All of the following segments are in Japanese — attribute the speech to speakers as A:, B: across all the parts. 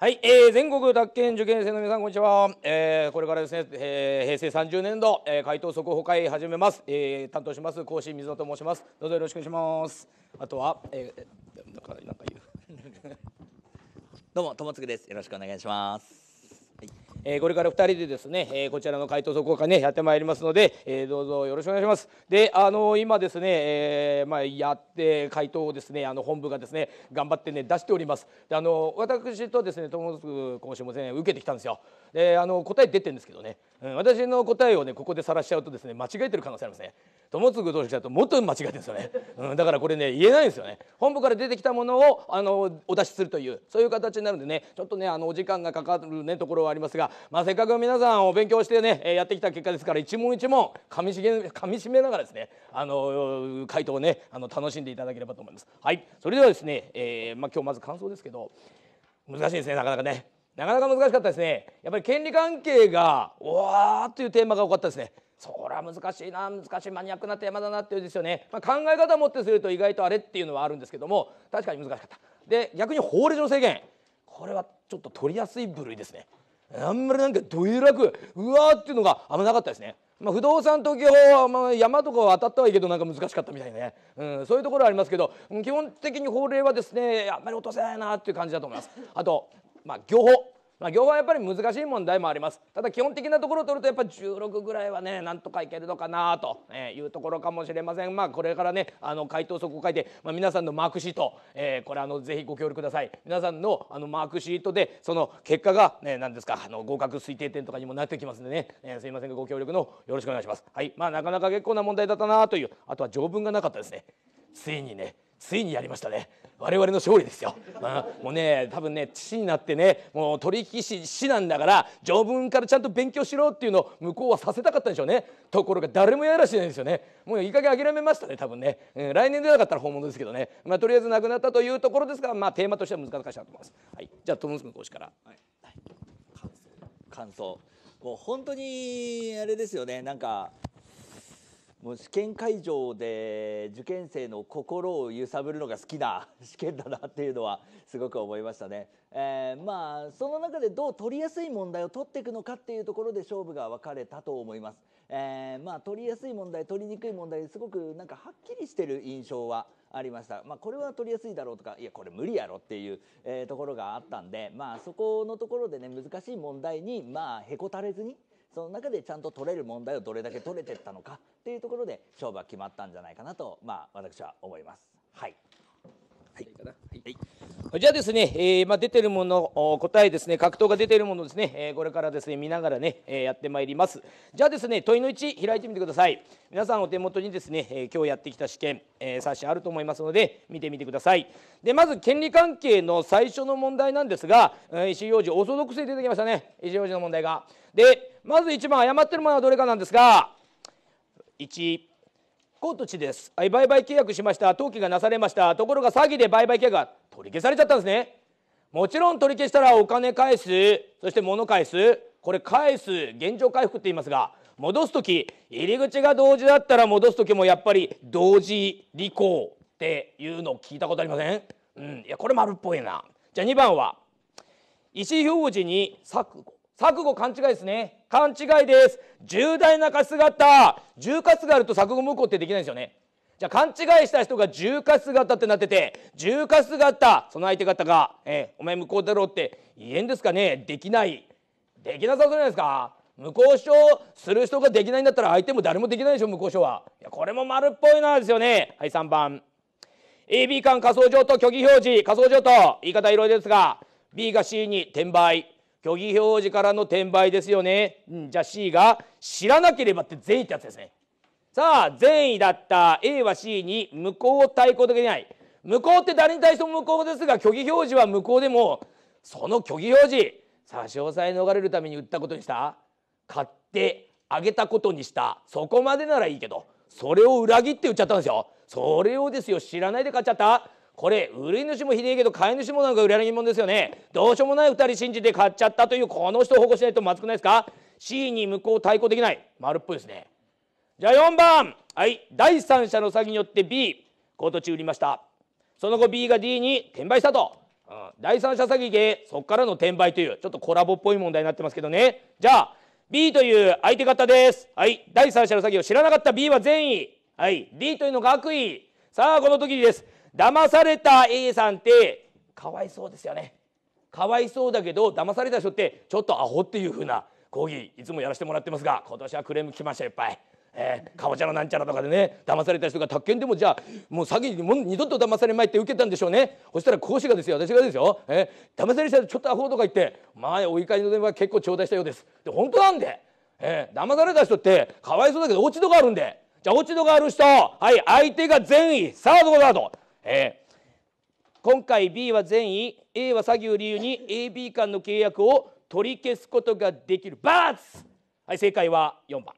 A: はい、えー、全国宅建受験生の皆さんこんにちは、えー、これからですね、えー、平成30年度、えー、回答速報会始めます、えー、担当します講師水野と申しますどうぞよろしくお願いしますあとは、えー、だかなんか
B: 言う どうも友次ですよろしくお願いしますえこれから2人でですね、え
A: こちらの回答速報会ねやってまいりますので、えどうぞよろしくお願いします。であの今ですね、えまあ、やって回答をですねあの本部がですね頑張ってね出しております。であの私とですね友達今週もね受けてきたんですよ。であの答え出てんですけどね、うん、私の答えをねここで晒しちゃうとですね間違えてる可能性ありますね。友次同士だともっと間違えてるんですよね、うん、だからこれね言えないんですよね本部から出てきたものをあのお出しするというそういう形になるんでねちょっとねあのお時間がかかるねところはありますがまあ、せっかく皆さんお勉強してねやってきた結果ですから一問一問かみしげ噛みしめながらですねあの回答をねあの楽しんでいただければと思います。はいそれではですね、えー、まあ、今日まず感想ですけど難しいですねなかなかね。なかなか難しかったですね。やっぱり権利関係が「うわー」というテーマが多かったですね。そりゃ難しいな難しいマニアックなテーマだなっていうですよね、まあ、考え方を持ってすると意外とあれっていうのはあるんですけども確かに難しかったで逆に法令上の制限これはちょっと取りやすい部類ですねあんまりなんかどえらくうわーっていうのが危なかったですね。まあ、不動産登記法は、まあ、山とかは当たったはいいけどなんか難しかったみたいね、うん、そういうところありますけど基本的に法令はですねあんまり落とせないなっていう感じだと思います。あと、まあ、業法まあ、行はやっぱり難しい問題もありますただ基本的なところを取るとやっぱ16ぐらいはねなんとかいけるのかなというところかもしれませんまあこれからねあの回答速を書いて、まあ、皆さんのマークシート、えー、これあのぜひご協力ください皆さんのあのマークシートでその結果が、ね、何ですかあの合格推定点とかにもなってきますんでね、えー、すいませんがご協力のよろしくお願いしますはいまあなかなか結構な問題だったなというあとは条文がなかったですねついにねついにやりましたね我々の勝利ですよ、まあ、もうね多分ね父になってねもう取引士士なんだから条文からちゃんと勉強しろっていうのを向こうはさせたかったんでしょうねところが誰もやらしないんですよねもういい加減諦めましたね多分ね、うん、来年出なかったら本物ですけどね、まあ、とりあえずなくなったというところですが、まあ、テーマとしては難しかったと思います、
B: はい、じゃあ友娘講師から、はい、感想感想もう本当にあれですよねなんかもう試験会場で受験生の心を揺さぶるのが好きな 試験だなっていうのはすごく思いましたね。えー、まあその中でどう取りやすい問題を取っていくのかっていうところで勝負が分かれたと思います。えー、まあ取りやすい問題取りにくい問題すごくなんかはっきりしてる印象はありました。まあ、これは取りやすいだろうとかいやこれ無理やろっていう、えー、ところがあったんでまあそこのところでね難しい問題にまあへこたれずに。その中でちゃんと取れる問題をどれだけ取れてったのかっていうところで勝負は決まったんじゃないかなと、まあ、私は思います。はいは
A: い、じゃあですね、えー、まあ、出てるもの答えですね格闘が出てるものですね、えー、これからですね見ながらね、えー、やってまいりますじゃあですね問いの1開いてみてください皆さんお手元にですね、え今日やってきた試験、え冊子あると思いますので見てみてくださいでまず権利関係の最初の問題なんですが、え石井王子オーソドックス出てきましたね石井王子の問題がでまず1番誤ってるものはどれかなんですが1コート地です、はい、売買契約しました登記がなされましたところが詐欺で売買契約が取り消されちゃったんですねもちろん取り消したらお金返すそして物返すこれ返す現状回復って言いますが戻す時入り口が同時だったら戻す時もやっぱり同時履行っていうのを聞いたことありませんうんいやこれ丸っぽいなじゃあ2番は意思表示に錯誤錯誤勘違いですね。勘違いです。重大な過失があった。重過失があると錯誤無効ってできないですよね。じゃあ勘違いした人が重過失があったってなってて、重過失があった。その相手方が、えー、お前無効だろうって言えんですかね。できない。できなさそうじゃないですか。無効証する人ができないんだったら相手も誰もできないでしょ無効証はいやこれも丸っぽいなですよねはい3番 AB 間仮想上と虚偽表示仮想上と言い方いろいろですが B が C に転売虚偽表示からの転売ですよね。うん、じゃあ C が知らなければって善意ってやつですね。さあ善意だった A は C に無効を対抗できない。無効って誰に対しても無効ですが虚偽表示は無効でもその虚偽表示差し押さえ逃れるために売ったことにした買ってあげたことにしたそこまでならいいけどそれを裏切って売っちゃったんですよ。それをですよ知らないで買っちゃったこれ売り主もひでえけど買い主もなんか売られもんですよねどうしようもない2人信じて買っちゃったというこの人を保護しないとまずくないですか C に向こう対抗できない丸っぽいですねじゃあ4番はい第三者の詐欺によって B コー売りましたその後 B が D に転売したと、うん、第三者詐欺でそこからの転売というちょっとコラボっぽい問題になってますけどねじゃあ B という相手方ですはい第三者の詐欺を知らなかった B は善意はい D というのが悪意さあこの時です騙された A さんってかわいそうですよねかわいそうだけど騙された人ってちょっとアホっていう風な講義いつもやらせてもらってますが今年はクレーム来ましたいっぱい。えー、かぼちゃのなんちゃらとかでね騙された人が宅建でもじゃあもう詐欺にも二度と騙されまいって受けたんでしょうねそしたら講師がですよ私がですよ、えー、騙された人ちょっとアホとか言ってまあお怒りの電話結構頂戴したようですで本当なんで、えー、騙された人ってかわいそうだけど落ち度があるんでじゃあ落ち度がある人はい相手が善意さあどうだとえー、今回 B は善意 A は詐欺を理由に AB 間の契約を取り消すことができるバツはい正解は4番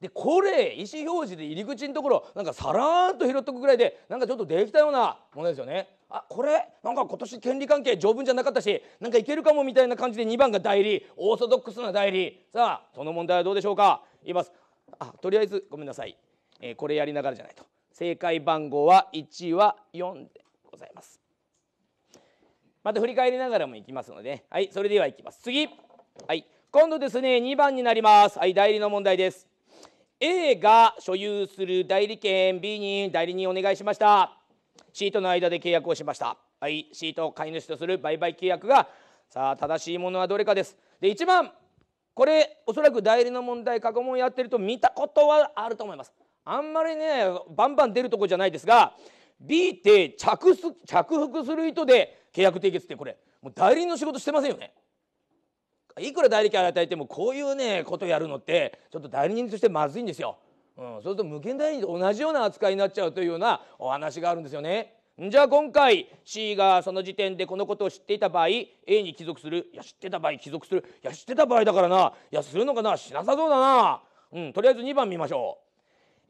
A: でこれ意思表示で入り口のところなんかさらーっと拾っとくぐらいでなんかちょっとできたようなものですよねあこれなんか今年権利関係条文じゃなかったしなんかいけるかもみたいな感じで2番が代理オーソドックスな代理さあその問題はどうでしょうか言いますあとりあえずごめんなさい、えー、これやりながらじゃないと正解番号は1は4でございますまた振り返りながらもいきますのではいそれではいきます次はい今度ですね2番になりますはい代理の問題です A が所有する代理権 B に代理人お願いしましたシートの間で契約をしましたはいシートを飼い主とする売買契約がさあ正しいものはどれかですで1番これおそらく代理の問題過去問やってると見たことはあると思いますあんまりねバンバン出るとこじゃないですが B って着す着服する意図で契約締結ってこれもう代理人の仕事してませんよね。いくら代理権与えてもこういうねことやるのってちょっと代理人としてまずいんですよ。うん、そうすると無限代理人と同じような扱いになっちゃうというようなお話があるんですよね。じゃあ今回 C がその時点でこのことを知っていた場合 A に帰属するいや知ってた場合帰属するいや知ってた場合だからないやするのかなしなさそうだな、うん、とりあえず2番見ましょう。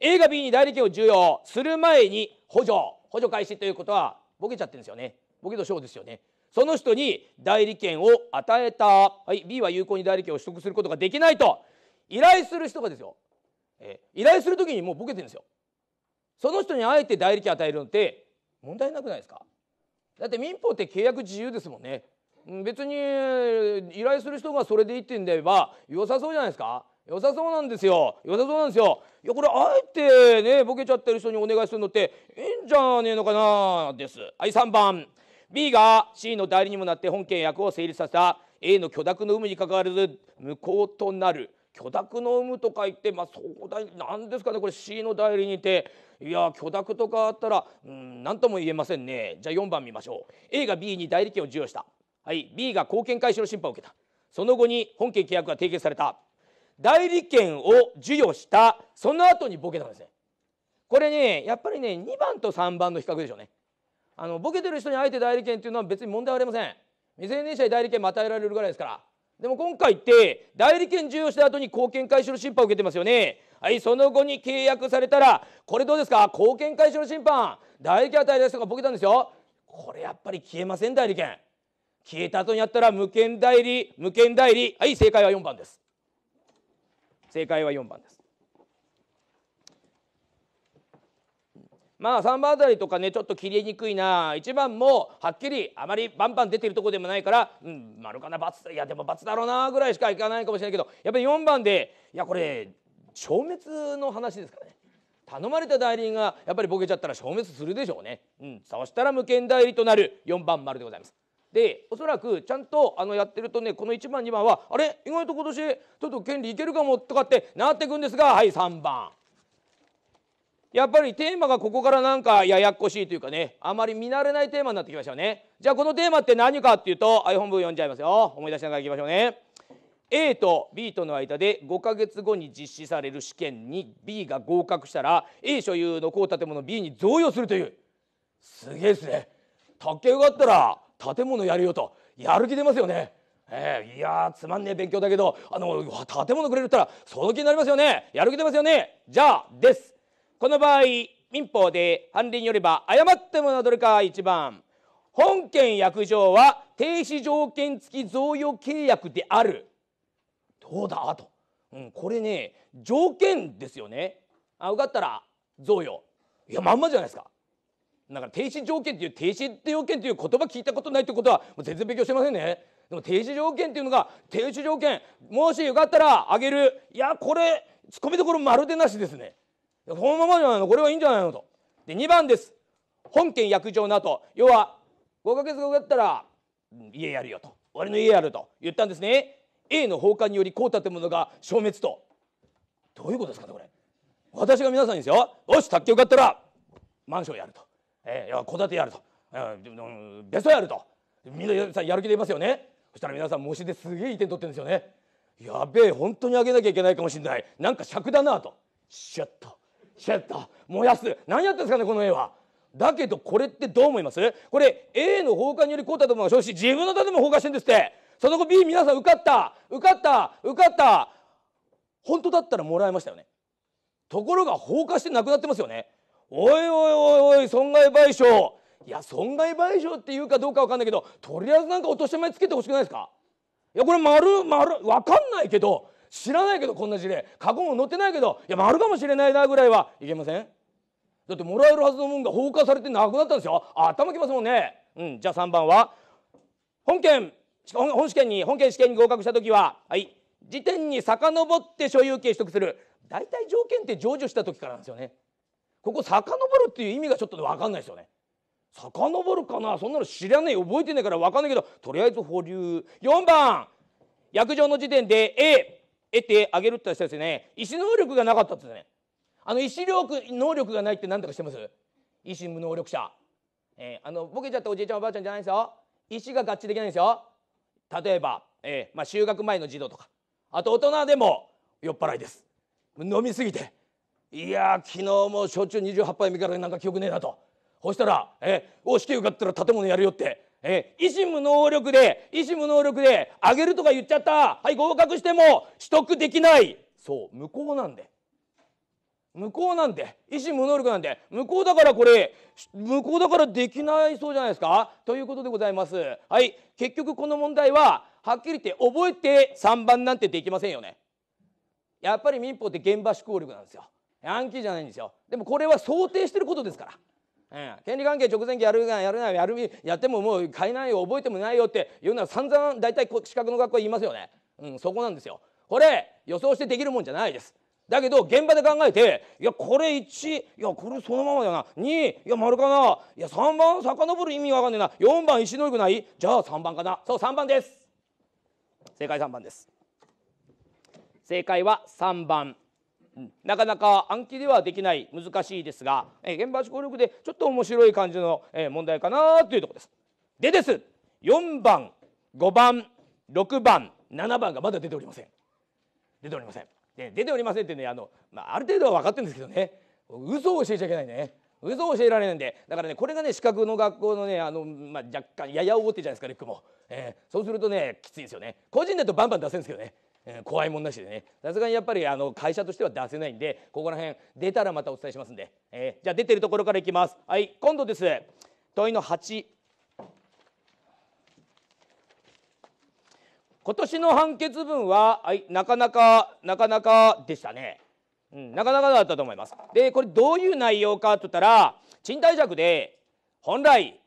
A: A が B に代理権を授与する前に補助補助開始ということはボケちゃってるんですよねボケとうですよねその人に代理権を与えた、はい、B は有効に代理権を取得することができないと依頼する人がですよ、えー、依頼する時にもうボケてるんですよその人にあえて代理権与えるのって問題なくないですかだって民法って契約自由ですもんね別に依頼する人がそれでいいってんでば良さそうじゃないですか良さそうなんですよ良さそうなんですよいやこれあえてねボケちゃってる人にお願いするのっていいんじゃねえのかなですはい3番 B が C の代理にもなって本件役を成立させた A の許諾の有無にかかわらず無効となる許諾の有無とか言ってまあ壮大なんですかねこれ C の代理にていや許諾とかあったらうん何とも言えませんねじゃあ4番見ましょう A が B に代理権を授与したはい B が貢献開始の審判を受けたその後に本件契約が締結された代理権を授与したその後にボケたんですねこれねやっぱりね2番と3番の比較でしょうねあのボケてる人にあえて代理権っていうのは別に問題ありません未成年者に代理権も与えられるぐらいですからでも今回って代理権授与した後に貢献回収の審判を受けてますよねはいその後に契約されたらこれどうですか貢献回収の審判代理権与えられた人がボケたんですよこれやっぱり消えません代理権消えた後にやったら無権代理無権代理はい正解は4番です正解は4番ですまあ3番あたりとかねちょっと切りにくいな1番もはっきりあまりバンバン出てるとこでもないからうん丸かな×いやでも×だろうなぐらいしかいかないかもしれないけどやっぱり4番でいやこれ消滅の話ですからね頼まれた代理人がやっぱりボケちゃったら消滅するでしょうね、うん、そしたら無権代理となる4番丸でございますでおそらくちゃんとあのやってるとねこの1番2番はあれ意外と今年ちょっと権利いけるかもとかってなってくんですがはい3番。やっぱりテーマがここからなんかややっこしいというかねあまり見慣れないテーマになってきましたよねじゃあこのテーマって何かっていうとはい本文読んじゃいますよ思い出しながらいきましょうね A と B との間で5か月後に実施される試験に B が合格したら A 所有の高建物 B に贈与するというすげえっすね竹があったら建物やるよとやる気出ますよね。えー、いやつまんねえ勉強だけどあの建物くれるったらその気になりますよねやる気出ますよねじゃあですこの場合民法で判例によれば誤ってもなどるか1番本件約定は停止条件付き贈与契約であるどうだと、うん、これね条件ですよねあ受かったら贈与いやまんまじゃないですかだから停止条件っていう停止条件という言葉聞いたことないってことはもう全然勉強してませんねでも停止条件っていうのが停止条件もしよかったらあげるいやこれツッコミどころまるでなしですねそのままじゃないのこれはいいんじゃないのとで2番です本件約定の後要は5ヶ月後だったら家やるよと俺の家やると言ったんですね A の放火によりこう建物が消滅とどういうことですかねこれ私が皆さんですよよし卓球受ったらマンションやるとえ戸建てやると、え別荘やるとみんなやる気でいますよねそしたら皆さん模試ですげえいい点取ってるんですよねやべえ本当に上げなきゃいけないかもしれないなんか尺だなとシュッとシュッと燃やす何やってんですかねこの絵はだけどこれってどう思いますこれ A の放火によりこうたと思うがし自分の建物放火してんですってその後 B 皆さん受かった受かった受かった本当だったらもらえましたよねところが放火してなくなってますよねおいおいおいおい損害賠償いや損害賠償っていうかどうか分かんないけどとりあえずなんかお年玉つけてほしくないですかいやこれ丸丸分かんないけど知らないけどこんな事例過去も載ってないけどいや丸かもしれないなぐらいはいけませんだってもらえるはずのもんが放火されてなくなったんですよ頭きますもんねうんじゃあ3番は本件本試験に本件試験に合格した時ははい時点に遡って所有権取得する大体条件って成就した時からなんですよねここ遡るっていう意味がちょっと分かんないですよね。遡るかなそんなの知らない覚えてないから分かんないけどとりあえず保留4番約定の時点で A 得てあげるってらですね意思能力がなかったってねあの意思力能力がないって何だかしてます意思無能力者、えー、あのボケちゃったおじいちゃんおばあちゃんじゃないですよ意思が合致できないんですよ例えば、えーまあ、就学前の児童とかあと大人でも酔っ払いです飲みすぎていや昨日もしょっちゅう28杯目からなんか記憶ねえなとそしたら「えお式受かったら建物やるよ」ってえ医師無能力で維新無能力で上げるとか言っちゃったはい合格しても取得できないそう無効なんで無効なんで維新無能力なんで無効だからこれ無効だからできないそうじゃないですかということでございますはい結局この問題ははっきり言って覚えて3番なんてできませんよねやっぱり民法って現場思考力なんですよキーじゃないんですよでもこれは想定してることですから。うん、権利関係直前期やるがやるなやるやってももう買えないよ覚えてもないよっていうのは散々大体資格の学校は言いますよね、うん、そこなんですよこれ予想してできるもんじゃないですだけど現場で考えていやこれ1いやこれそのままだな2いや丸かないや3番遡る意味わかんねえな4番石のよくないじゃあ3番かなそう3番です正解3番です正解は3番なかなか暗記ではできない難しいですが、え現場思考力でちょっと面白い感じの、え問題かなというとこです。でです4番5番6番7番がまだ出ておりません。出ておりません。で出ておりませんってねあの、まあ、ある程度は分かってるんですけどね嘘を教えちゃいけないね。嘘を教えられないんでだからねこれがね資格の学校のねあの、まあ、若干やや大手じゃないですかリックも、えー、そうするとねきついですよね個人だとバンバン出せるんですけどね怖いもんなしでねさすがにやっぱりあの会社としては出せないんでここら辺出たらまたお伝えしますんで、えー、じゃあ出てるところからいきますはい今度です問いの8今年の判決文は、はい、なかなかなかなかでしたね、うん、なかなかだったと思いますでこれどういう内容かって言ったら賃貸借で本来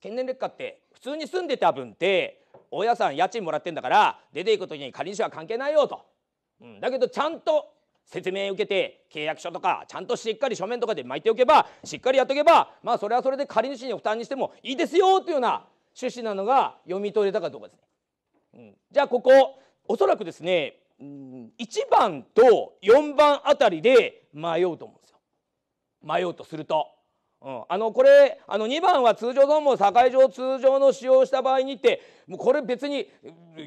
A: 経年劣化って普通に住んでた分って大家さん家賃もらってんだから出ていく時に借り主は関係ないよと、うん、だけどちゃんと説明受けて契約書とかちゃんとしっかり書面とかで巻いておけばしっかりやっとけばまあそれはそれで借り主に負担にしてもいいですよというような趣旨なのが読み取れたかどうかですね。うん、じゃあここおそらくですね1番と4番あたりで迷うと思うんですよ。迷うとすると。うん、あのこれあの2番は通常論文境上通常の使用した場合にってもうこれ別に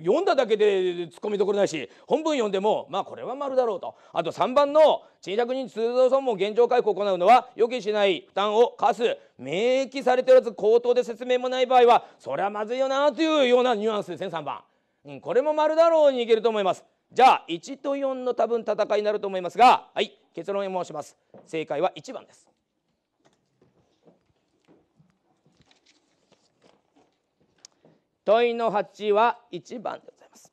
A: 読んだだけでツッコミどころないし本文読んでもまあこれは丸だろうとあと3番の賃借人通常損も現状回復を行うのは予期しない負担を課す明記されておらず口頭で説明もない場合はそれはまずいよなというようなニュアンスですね3番、うん、これも丸だろうにいけると思いますじゃあ1と4の多分戦いになると思いますがはい結論を申します正解は1番です問いの8は1番でございます。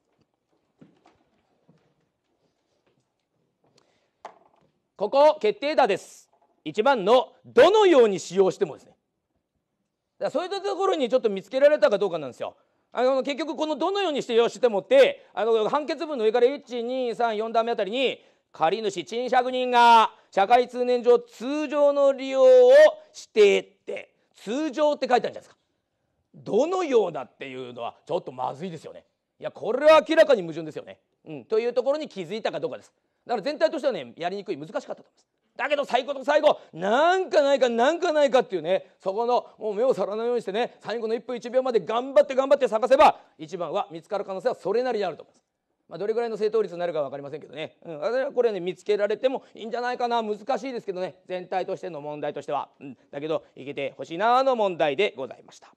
A: ここ決定打です。1番のどのように使用してもですね。だそういったところにちょっと見つけられたかどうかなんですよ。あの結局このどのようにして用してもってあの判決文の上から1234段目あたりに借主賃借人が社会通念上通常の利用をしてって通常って書いてあるじゃないですか。どのようなっていうのはちょっとまずいですよねいやこれは明らかに矛盾ですよね、うん、というところに気づいたかどうかですだから全体としてはねやりにくい難しかったと思いますだけど最後の最後なんかないかなんかないかっていうねそこのもう目を皿のようにしてね最後の1分1秒まで頑張って頑張って探せば1番は見つかる可能性はそれなりにあると思います。まあ、どれぐらいの正答率になるか分かりませんけどね、うん、私はこれね見つけられてもいいんじゃないかな難しいですけどね全体としての問題としては、うん、だけどいけてほしいなの問題でございました。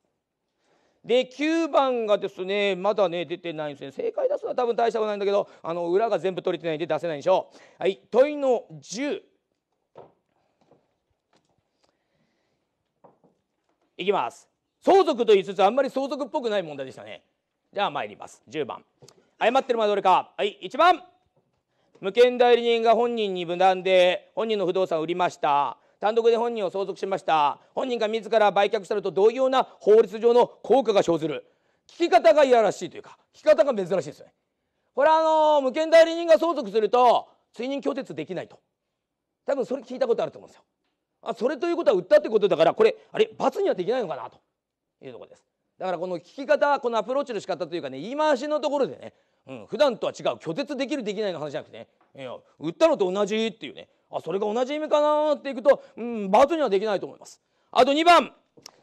A: で9番がですねまだね出てないんですね正解出すのは多分大したことないんだけどあの裏が全部取れてないんで出せないんでしょうはい問いの10いきます相続と言いつつあんまり相続っぽくない問題でしたねじゃあ参ります10番誤ってるのはどれかはい1番無権代理人が本人に無断で本人の不動産を売りました単独で本人を相続しました本人が自ら売却したのと同様な法律上の効果が生ずる聞き方がいやらしいというか聞き方が珍しいですねこれはあの無権代理人が相続すると追認拒絶できないと多分それ聞いたことあると思うんですよあそれということは売ったってことだからこれあれ罰にはできないのかなというところですだからこの聞き方このアプローチの仕方というかね言い回しのところでね、うん、普段とは違う拒絶できるできないの話じゃなくてねいや売ったのと同じっていうねあそれが同じ意味かなっていくと、うん、バツにはできないと思います。あと2番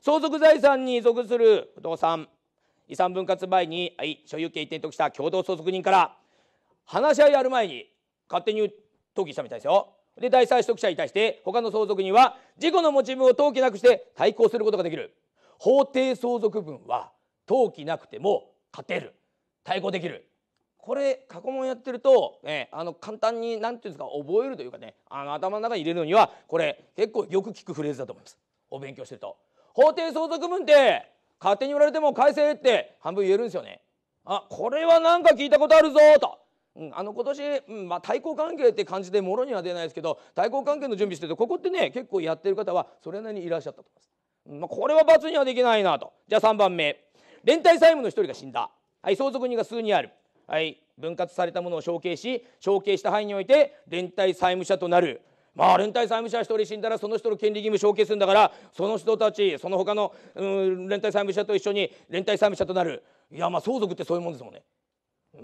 A: 相続財産に属する不動産遺産分割前に、はい、所有権一転得した共同相続人から話し合いやる前に勝手に登記したみたいですよ。で第三取得者に対して他の相続人は事故の持ち分を登記なくして対抗することができる法定相続分は登記なくても勝てる対抗できるこれ過去問やってると、えあの簡単に何て言うんですか覚えるというかねあの頭の中に入れるのにはこれ結構よく聞くフレーズだと思います。お勉強してると法定相続分って勝手に言われても返せって半分言えるんですよね。あこれは何か聞いたことあるぞと。うん、あの今年、うんまあ、対抗関係って感じでもろには出ないですけど対抗関係の準備しててここってね結構やってる方はそれなりにいらっしゃったと思います。うん、まあ、これは罰にはできないなと。じゃあ3番目連帯債務の1人が死んだ。はい、相続人が数人ある。はい、分割されたものを承継し承継した範囲において連帯債務者となるまあ連帯債務者1人死んだらその人の権利義務承継するんだからその人たちその他の、うん、連帯債務者と一緒に連帯債務者となるいやまあ相続ってそういうもんですもんね。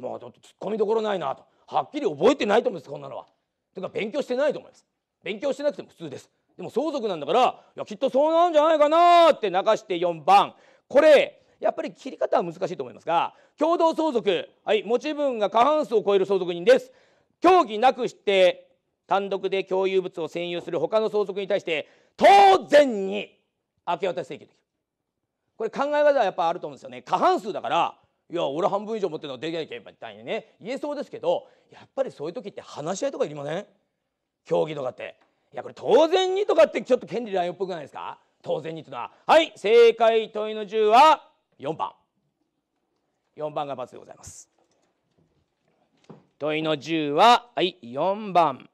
A: まあ突っ込みどころないなとはっきり覚えてないと思いますこんなのは。というか勉強してないと思います。勉強してなくても普通です。でも相続なんだからいやきっとそうなんじゃないかなって流して4番これやっぱり切り方は難しいと思いますが共同相続はい持ち分が過半数を超える相続人です協議なくして単独で共有物を占有する他の相続に対して当然に明け渡し請求できるこれ考え方はやっぱあると思うんですよね過半数だからいや俺半分以上持ってるのできなきゃいけないにね言えそうですけどやっぱりそういう時って話し合いとかいりません協議とかっていやこれ当然にとかってちょっと権利乱用っぽくないですか当然にというのははい正解問いの10は4番4番が×でございます問いの10ははい4番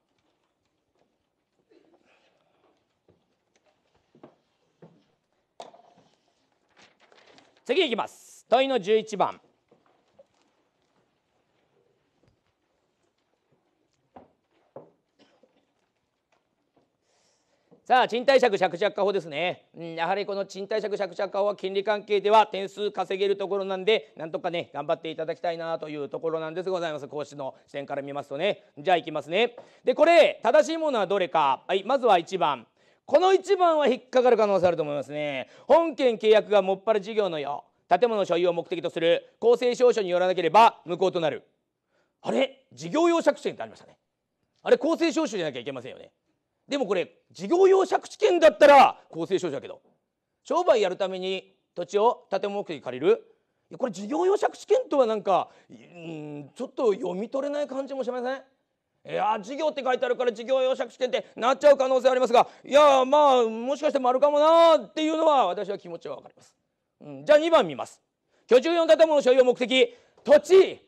A: 次いきます問いの11番さあ賃貸借借借化法ですね、うん、やはりこの賃貸借借借化法は金利関係では点数稼げるところなんでなんとかね頑張っていただきたいなというところなんですございます講師の視点から見ますとねじゃあいきますねでこれ正しいものはどれか、はい、まずは1番この1番は引っかかる可能性あると思いますね本件契約がもっぱら事業のよう建物所有を目的とする公正証書によらなければ無効となるあれ事業用借地権ってありましたねあれ公正証書じゃなきゃいけませんよねでもこれ事業用借地権だったら公正証書だけど商売やるために土地を建物目的借りるこれ事業用借地権とはなんかうんちょっと読み取れない感じもしませんいや事業って書いてあるから事業用借地権ってなっちゃう可能性ありますがいやまあもしかして丸かもなっていうのは私は気持ちはわかります、うん、じゃあ2番見ます居住用建物所有目的土地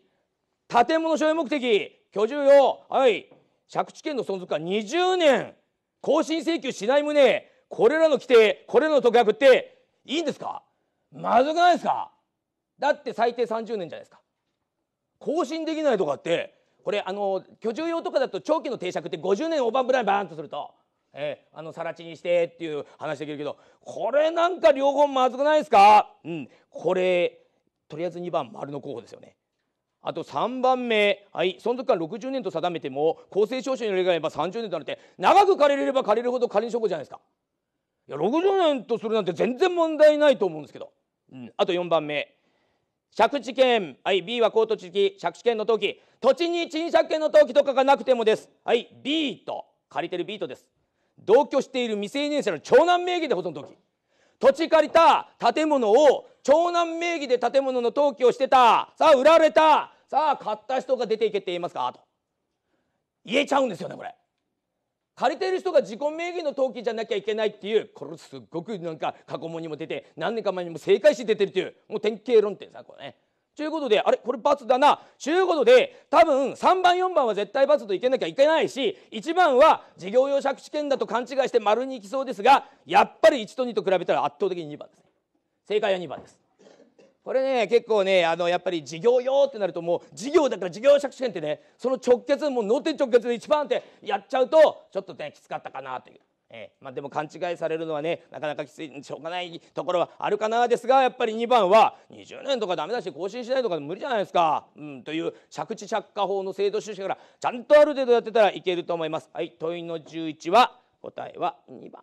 A: 建物所有目的居住用はい借地権の存続は20年更新請求しない旨、これらの規定、これらの特約っていいんですかまずくないですかだって最低30年じゃないですか。更新できないとかって、これあの居住用とかだと長期の定着って50年オーバーぐらいバーンとすると、えー、あの更地にしてっていう話できるけど、これなんか両方まずくないですかうん、これとりあえず2番丸の候補ですよね。あと3番目、はい、存続間60年と定めても公正証書に入れれば30年となって長く借りれれば借りるほど借り証拠じゃないですかいや60年とするなんて全然問題ないと思うんですけど、うん、あと4番目借地権、はい、B は高土地域借地権の登記土地に賃借権の登記とかがなくてもです、はい、B と借りてる B とです同居している未成年者の長男名義で保存登記土地借りた建物を長男名義で建物の登記をしてたさあ売られたさあ買った人が出ていけって言いますかと言えちゃうんですよねこれ借りてる人が自己名義の登記じゃなきゃいけないっていうこれすっごくなんか過去問にも出て何年か前にも正解して出てるっていうもう典型論点さこれねということであれこれ罰だなということで多分3番4番は絶対罰といけなきゃいけないし1番は事業用借地権だと勘違いして丸にいきそうですがやっぱり1と2と比べたら圧倒的に2番ですね正解は2番ですこれね結構ねあのやっぱり事業用ってなるともう事業だから事業借地権ってねその直結もう脳天直結で一番ってやっちゃうとちょっとねきつかったかなという。えまあ、でも勘違いされるのはねなかなかきついしょうがないところはあるかなですがやっぱり2番は20年とかダメだし更新しないとか無理じゃないですか、うん、という借地借家法の制度趣旨からちゃんとある程度やってたらいけると思います。はい、問いの11は答えは2番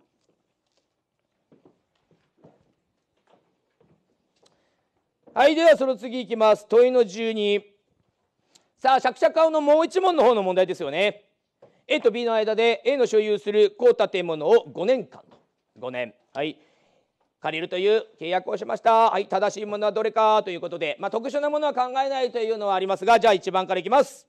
A: はい、ではその次いきます。問いの12。さあ、シャクシャカオのもう一問の方の問題ですよね。A と B の間で A の所有する高建物を5年間と。5年。はい。借りるという契約をしました。はい、正しいものはどれかということで、まあ、特殊なものは考えないというのはありますが、じゃあ1番からいきます。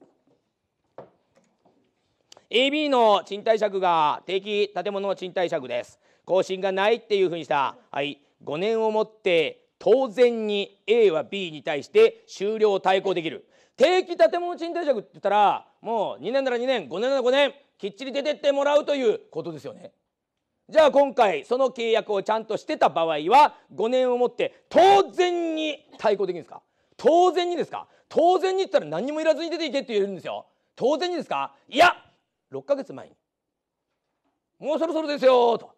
A: AB の賃貸借が定期建物賃貸借です。更新がないっていうふうにした。はい、5年をもって当然に A は B に対して終了を対抗できる定期建物賃貸借って言ったらもう2年なら2年5年なら5年きっちり出てってもらうということですよねじゃあ今回その契約をちゃんとしてた場合は5年をもって当然に対抗できるんですか当然にですか当然に言ったら何もいらずに出ていけって言えるんですよ当然にですかいや6ヶ月前にもうそろそろですよと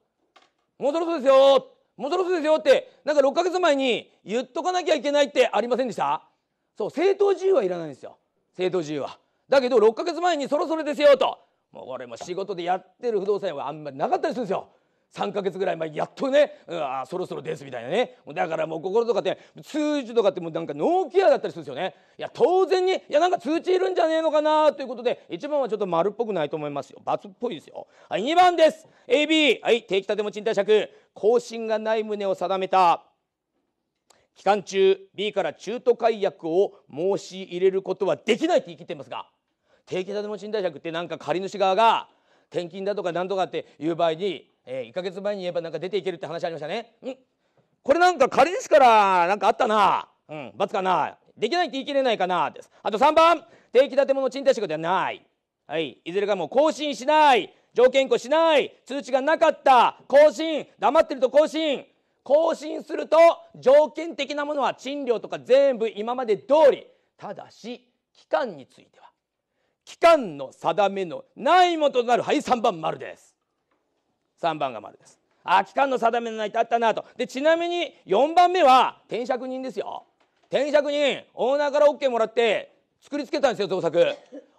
A: もうそろそろですよ戻ろうですよってなんか6ヶ月前に言っとかなきゃいけないってありませんでしたそう政党自由はいらないんですよ政党自由はだけど6ヶ月前にそろそろですよともうこれも仕事でやってる不動産屋はあんまりなかったりするんですよ3ヶ月ぐらい前やっとね、あそろそろですみたいなねだからもう心とかって通知とかってもうなんかノーケアだったりするんですよねいや当然にいやなんか通知いるんじゃねえのかなということで1番はちょっと丸っぽくないと思いますよ×っぽいですよはい2番です AB はい定期建物賃貸借更新がない旨を定めた期間中 B から中途解約を申し入れることはできないって言い切ってますが定期建物賃貸借ってなんか借り主側が転勤だとかなんとかっていう場合にえー、1か月前に言えばなんか出ていけるって話ありましたね。んこれなんか彼氏からなんかあったな。うん、罰かな。できないって言い切れないかな。です。あと3番、定期建物賃貸事ではない。はい。いずれかもう更新しない。条件更しない。通知がなかった。更新。黙ってると更新。更新すると条件的なものは賃料とか全部今まで通り。ただし、期間については。期間の定めのないもとなる。はい、3番丸です。3番が丸です。あ期間の定めのないとあったなとでちなみに4番目は転職人ですよ転職人オーナーから OK もらって作りつけたんですよ造作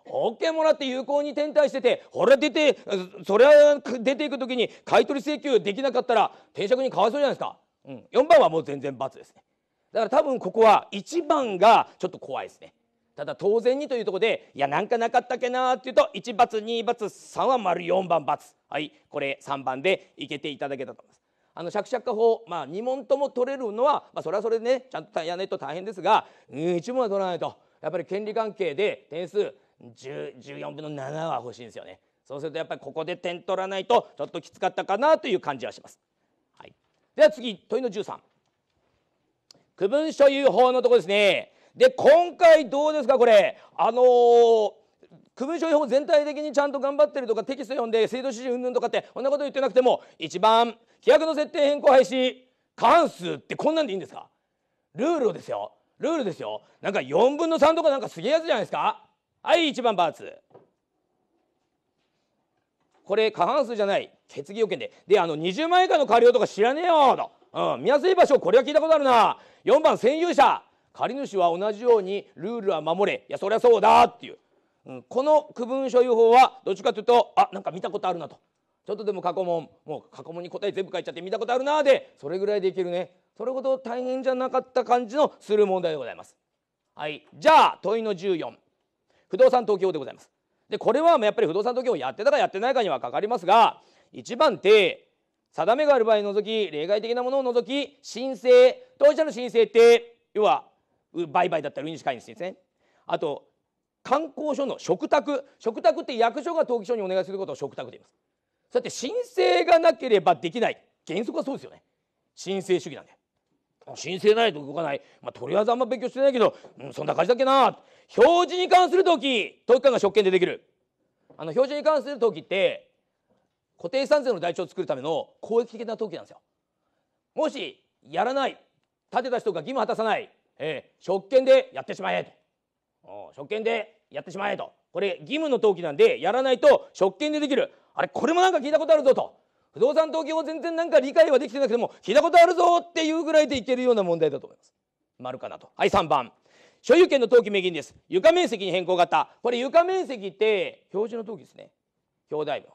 A: OK もらって有効に転退しててほら出てそれは出ていく時に買取請求できなかったら転職人かわいそうじゃないですか、うん、4番はもう全然×ですねだから多分ここは1番がちょっと怖いですねただ当然にというとこでいやなんかなかったっけなっていうと1罰2罰3は丸4番罰はいこれ3番でいけていただけたと思います。あのシャクシャク法、まあ、2問とも取れるのは、まあ、それはそれでねちゃんとやらないと大変ですが、うん、1問は取らないとやっぱり権利関係で点数14分の7は欲しいんですよね。そうするとやっぱりここで点取らないとちょっときつかったかなという感じはします。はい、では次問いの13区分所有法のとこですねで今回どうですかこれあのー、区分有法全体的にちゃんと頑張ってるとかテキスト読んで制度指示うんぬんとかってこんなこと言ってなくても1番規約の設定変更廃止過半数ってこんなんでいいんですかルールですよルールですよなんか4分の3とかなんかすげえやつじゃないですかはい1番バーツこれ過半数じゃない決議要件でであの20万以下の過料とか知らねえよと、うん、見やすい場所これは聞いたことあるな4番占有者借り主は同じようにルールは守れいやそりゃそうだっていう、うん、この区分所有法はどっちかというとあなんか見たことあるなとちょっとでも過去問もう過去問に答え全部書いちゃって見たことあるなでそれぐらいでいけるねそれほど大変じゃなかった感じのする問題でございます。はい、じゃあ問いの14不動産登記法でございます。でこれはやっぱり不動産登記法やってたかやってないかにはかかりますが一番って定めがある場合除き例外的なものを除き申請当事者の申請って要は売買だったり売近会員ですねあと観光所の嘱託嘱託って役所が登記書にお願いすることを嘱託と言いますそうやって申請がなければできない原則はそうですよね申請主義なんで申請ないと動かない、まあ、とりあえずあんま勉強してないけど、うん、そんな感じだっけな表示に関する登記登記官が職権でできるあの表示に関する登記って固定資産税の台帳を作るための公益的な登記なんですよもしやらない立てた人が義務果たさないえー、職権でやってしまえと職権でやってしまえとこれ義務の登記なんでやらないと職権でできるあれこれもなんか聞いたことあるぞと不動産登記法全然なんか理解はできてなくても聞いたことあるぞっていうぐらいでいけるような問題だと思います。丸かなとはい3番所有権の登記名義です床面積に変更型これ床面積って表示の登記ですね表題文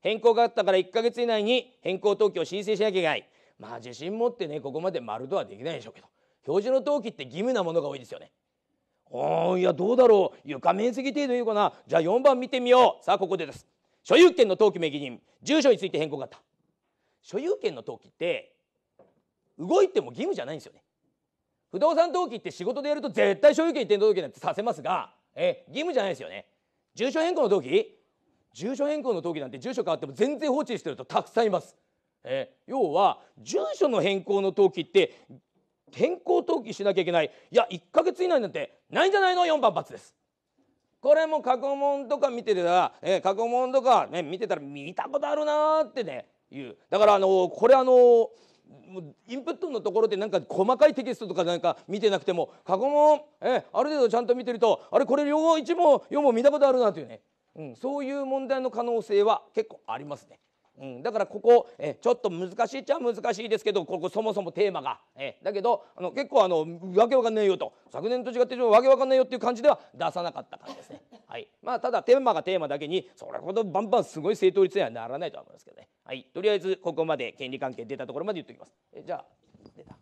A: 変更があったから1か月以内に変更登記を申請しなきゃいけないまあ自信持ってねここまで丸とはできないでしょうけど表示の登記って義務なものが多いですよね。おいやどうだろう床面積程度いうかなじゃあ4番見てみようさあここでです所有権の登記名義人住所について変更があった所有権の登記って動いても義務じゃないんですよね不動産登記って仕事でやると絶対所有権移転届記なんてさせますがえ義務じゃないですよね住所変更の登記住所変更の登記なんて住所変わっても全然放置してるとたくさんいますえ要は住所の変更の登記って健康登記しなきゃいけないいや1ヶ月以内なんてないんじゃないの4番罰ですこれも過去問とか見てたら、えー、過去問とか、ね、見てたら見たことあるなってねいうだからあのー、これあのー、インプットのところでなんか細かいテキストとかなんか見てなくても過去問、えある程度ちゃんと見てるとあれこれ両方1問4問見たことあるなというね、うん、そういう問題の可能性は結構ありますね。うん、だからここえちょっと難しいっちゃ難しいですけどここそもそもテーマがえだけどあの結構あのわけわかんないよと昨年と違ってわけわかんないよっていう感じでは出さなかった感じですね。はいまあ、ただテーマがテーマだけにそれほどバンバンすごい正当率にはならないとは思いますけどね。はい、とりあえずここまで権利関係出たところまで言っておきます。えじゃあ出た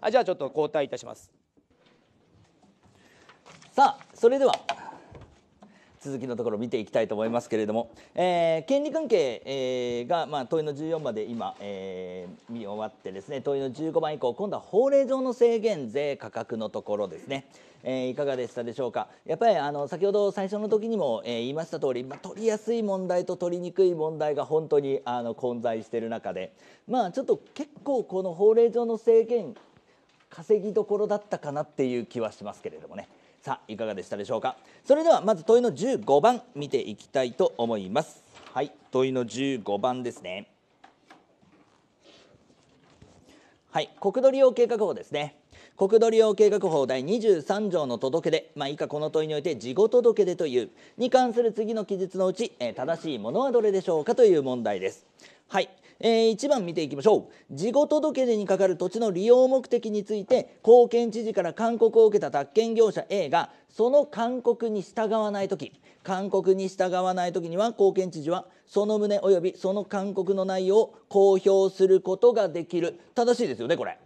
A: あじゃあちょっと交代いたします。
B: さあそれでは続きのところ見ていきたいと思いますけれども、えー、権利関係、えー、が、まあ、問いの14まで今、えー、見終わってですね問いの15番以降今度は法令上の制限税価格のところですね、えー、いかがでしたでしょうかやっぱりあの先ほど最初の時にも、えー、言いました通り、まあ、取りやすい問題と取りにくい問題が本当にあの混在している中で、まあ、ちょっと結構この法令上の制限稼ぎどころだったかなっていう気はしますけれどもね。さあいかがでしたでしょうかそれではまず問いの15番見ていきたいと思いますはい問いの15番ですねはい国土利用計画法ですね国土利用計画法第23条の届出、まあ、以下この問いにおいて事後届出というに関する次の記述のうち、え正しいものはどれでしょうかという問題ですはいえー、1番見ていきましょう事後届出にかかる土地の利用目的について高検知事から勧告を受けた宅建業者 A がその勧告に従わない時勧告に従わない時には高検知事はその旨およびその勧告の内容を公表することができる正しいですよねこれ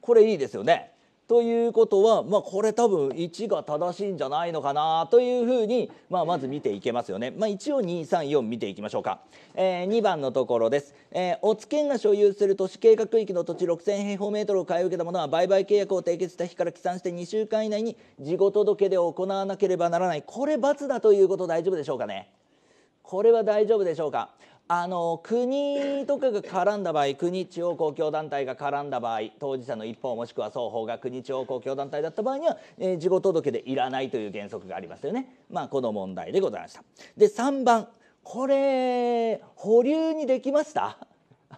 B: これいいですよねということは、まあ、これ多分1が正しいんじゃないのかなというふうに、まあ、まず見ていけますよね、まあ、一応234見ていきましょうか、えー、2番のところです、えー、つけんが所有する都市計画区域の土地6000平方メートルを買い受けた者は売買契約を締結した日から起算して2週間以内に事後届で行わなければならないこれ×だということ大丈夫でしょうかねこれは大丈夫でしょうかあの国とかが絡んだ場合国地方公共団体が絡んだ場合当事者の一方もしくは双方が国地方公共団体だった場合には、えー、事後届でいらないという原則がありますよね、まあ、この問題でございました。で3番これ保留にできました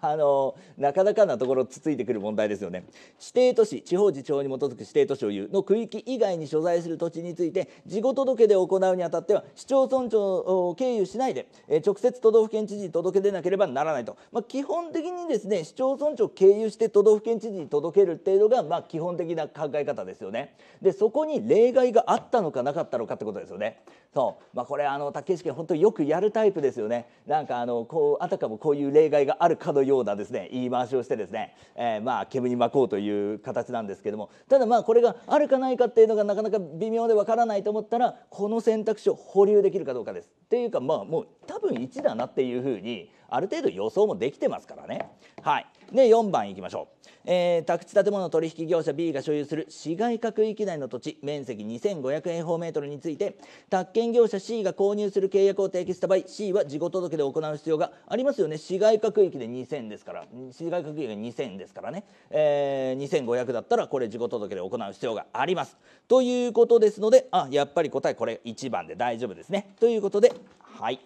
B: あのなかなかなところつついてくる問題ですよね指定都市地方自治法に基づく指定都市をうの区域以外に所在する土地について事後届で行うにあたっては市町村長を経由しないで直接都道府県知事に届け出なければならないと、まあ、基本的にですね市町村長を経由して都道府県知事に届けるっていうのが、まあ、基本的な考え方ですよねでそこに例外があったのかなかったのかってことですよねそう、まあ、これあの竹内県本当によくやるタイプですよねなんかあのこうあたかもこういう例外があるかのようなですね言い回しをしてですね、えー、まあ煙に巻こうという形なんですけどもただまあこれがあるかないかっていうのがなかなか微妙でわからないと思ったらこの選択肢を保留できるかどうかです。っていうかまあもう多分1だなっていうふうにある程度予想もできてますからね。はい、で4番いきましょう。えー、宅地建物取引業者 B が所有する市街各域内の土地面積2500平方メートルについて宅建業者 C が購入する契約を締結した場合 C は事後届で行う必要がありますよね市街各域で2000ですから市街各域が2000ですからね、えー、2500だったらこれ事後届で行う必要がありますということですのであやっぱり答えこれ1番で大丈夫ですねということではい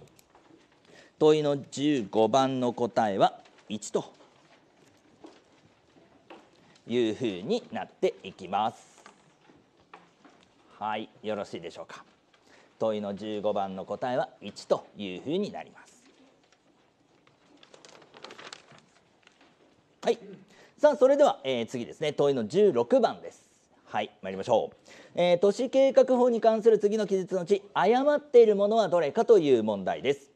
B: 問いの15番の答えは1というふうになっていきます。はい、よろしいでしょうか。問いの15番の答えは1というふうになります。はい。さあ、それでは、えー、次ですね。問いの16番です。はい、参りましょう、えー、都市計画法に関する次の記述のうち誤っているものはどれかという問題です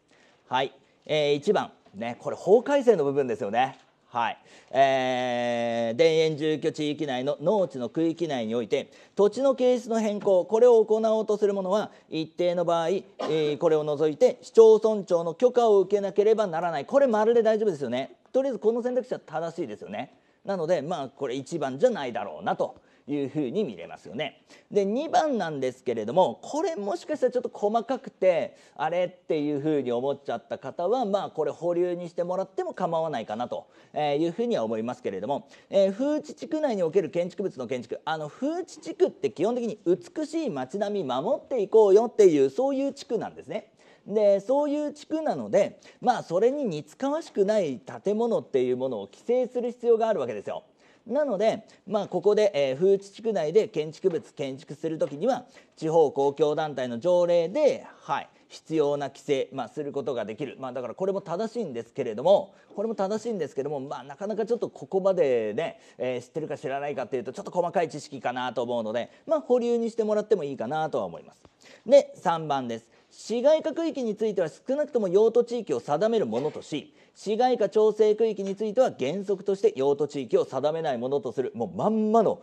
B: はい、えー、1番ねこれ法改正の部分ですよねはい、えー、田園住居地域内の農地の区域内において土地の形質の変更これを行おうとする者は一定の場合、えー、これを除いて市町村長の許可を受けなければならないこれまるで大丈夫ですよねとりあえずこの選択肢は正しいですよねなのでまあこれ1番じゃないだろうなというふうに見れますよね。で2番なんですけれどもこれもしかしたらちょっと細かくてあれっていうふうに思っちゃった方はまあこれ保留にしてもらっても構わないかなというふうには思いますけれども、えー、風地地区内における建築物の建築あの風地地区って基本的に美しい街並み守っていこうよっていうそういう地区なんですね。でそういう地区なのでまあそれに似つかわしくない建物っていうものを規制する必要があるわけですよ。なので、まあ、ここで、えー、風地地区内で建築物建築する時には地方公共団体の条例で、はい、必要な規制、まあ、することができる、まあ、だからこれも正しいんですけれどもこれも正しいんですけども、まあ、なかなかちょっとここまでね、えー、知ってるか知らないかというとちょっと細かい知識かなと思うので、まあ、保留にしてもらってもいいかなとは思います。で3番です市街化区域については少なくとも用途地域を定めるものとし市街化調整区域については原則として用途地域を定めないものとするもうまんまの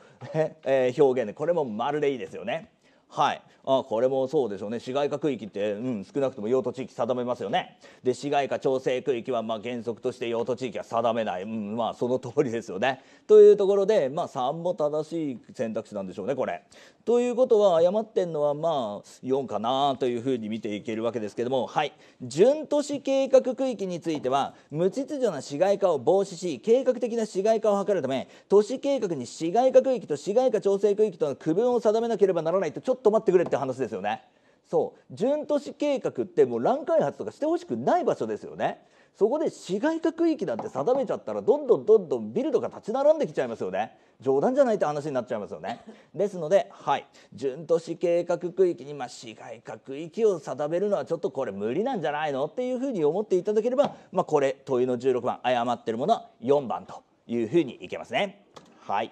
B: え表現でこれもまるでいいですよね。はい、あこれもそうでしょうね市街化区域って、うん、少なくとも用途地域定めますよねで市街化調整区域は、まあ、原則として用途地域は定めない、うんまあ、その通りですよねというところで、まあ、3も正しい選択肢なんでしょうねこれということは誤ってんのはまあ4かなというふうに見ていけるわけですけどもはい準都市計画区域については無秩序な市街化を防止し計画的な市街化を図るため都市計画に市街化区域と市街化調整区域との区分を定めなければならないとちょっと待ってくれって話ですよね。そう準都市計画ってもう乱開発とかしてほしくない場所ですよね。そこで市街化区域だって定めちゃったらどんどんどんどんビルとか立ち並んできちゃいますよね冗談じゃないって話になっちゃいますよねですのではい準都市計画区域に、まあ、市街化区域を定めるのはちょっとこれ無理なんじゃないのっていうふうに思っていただければ、まあ、これ問いの16番誤ってるものは4番というふうにいけますねはい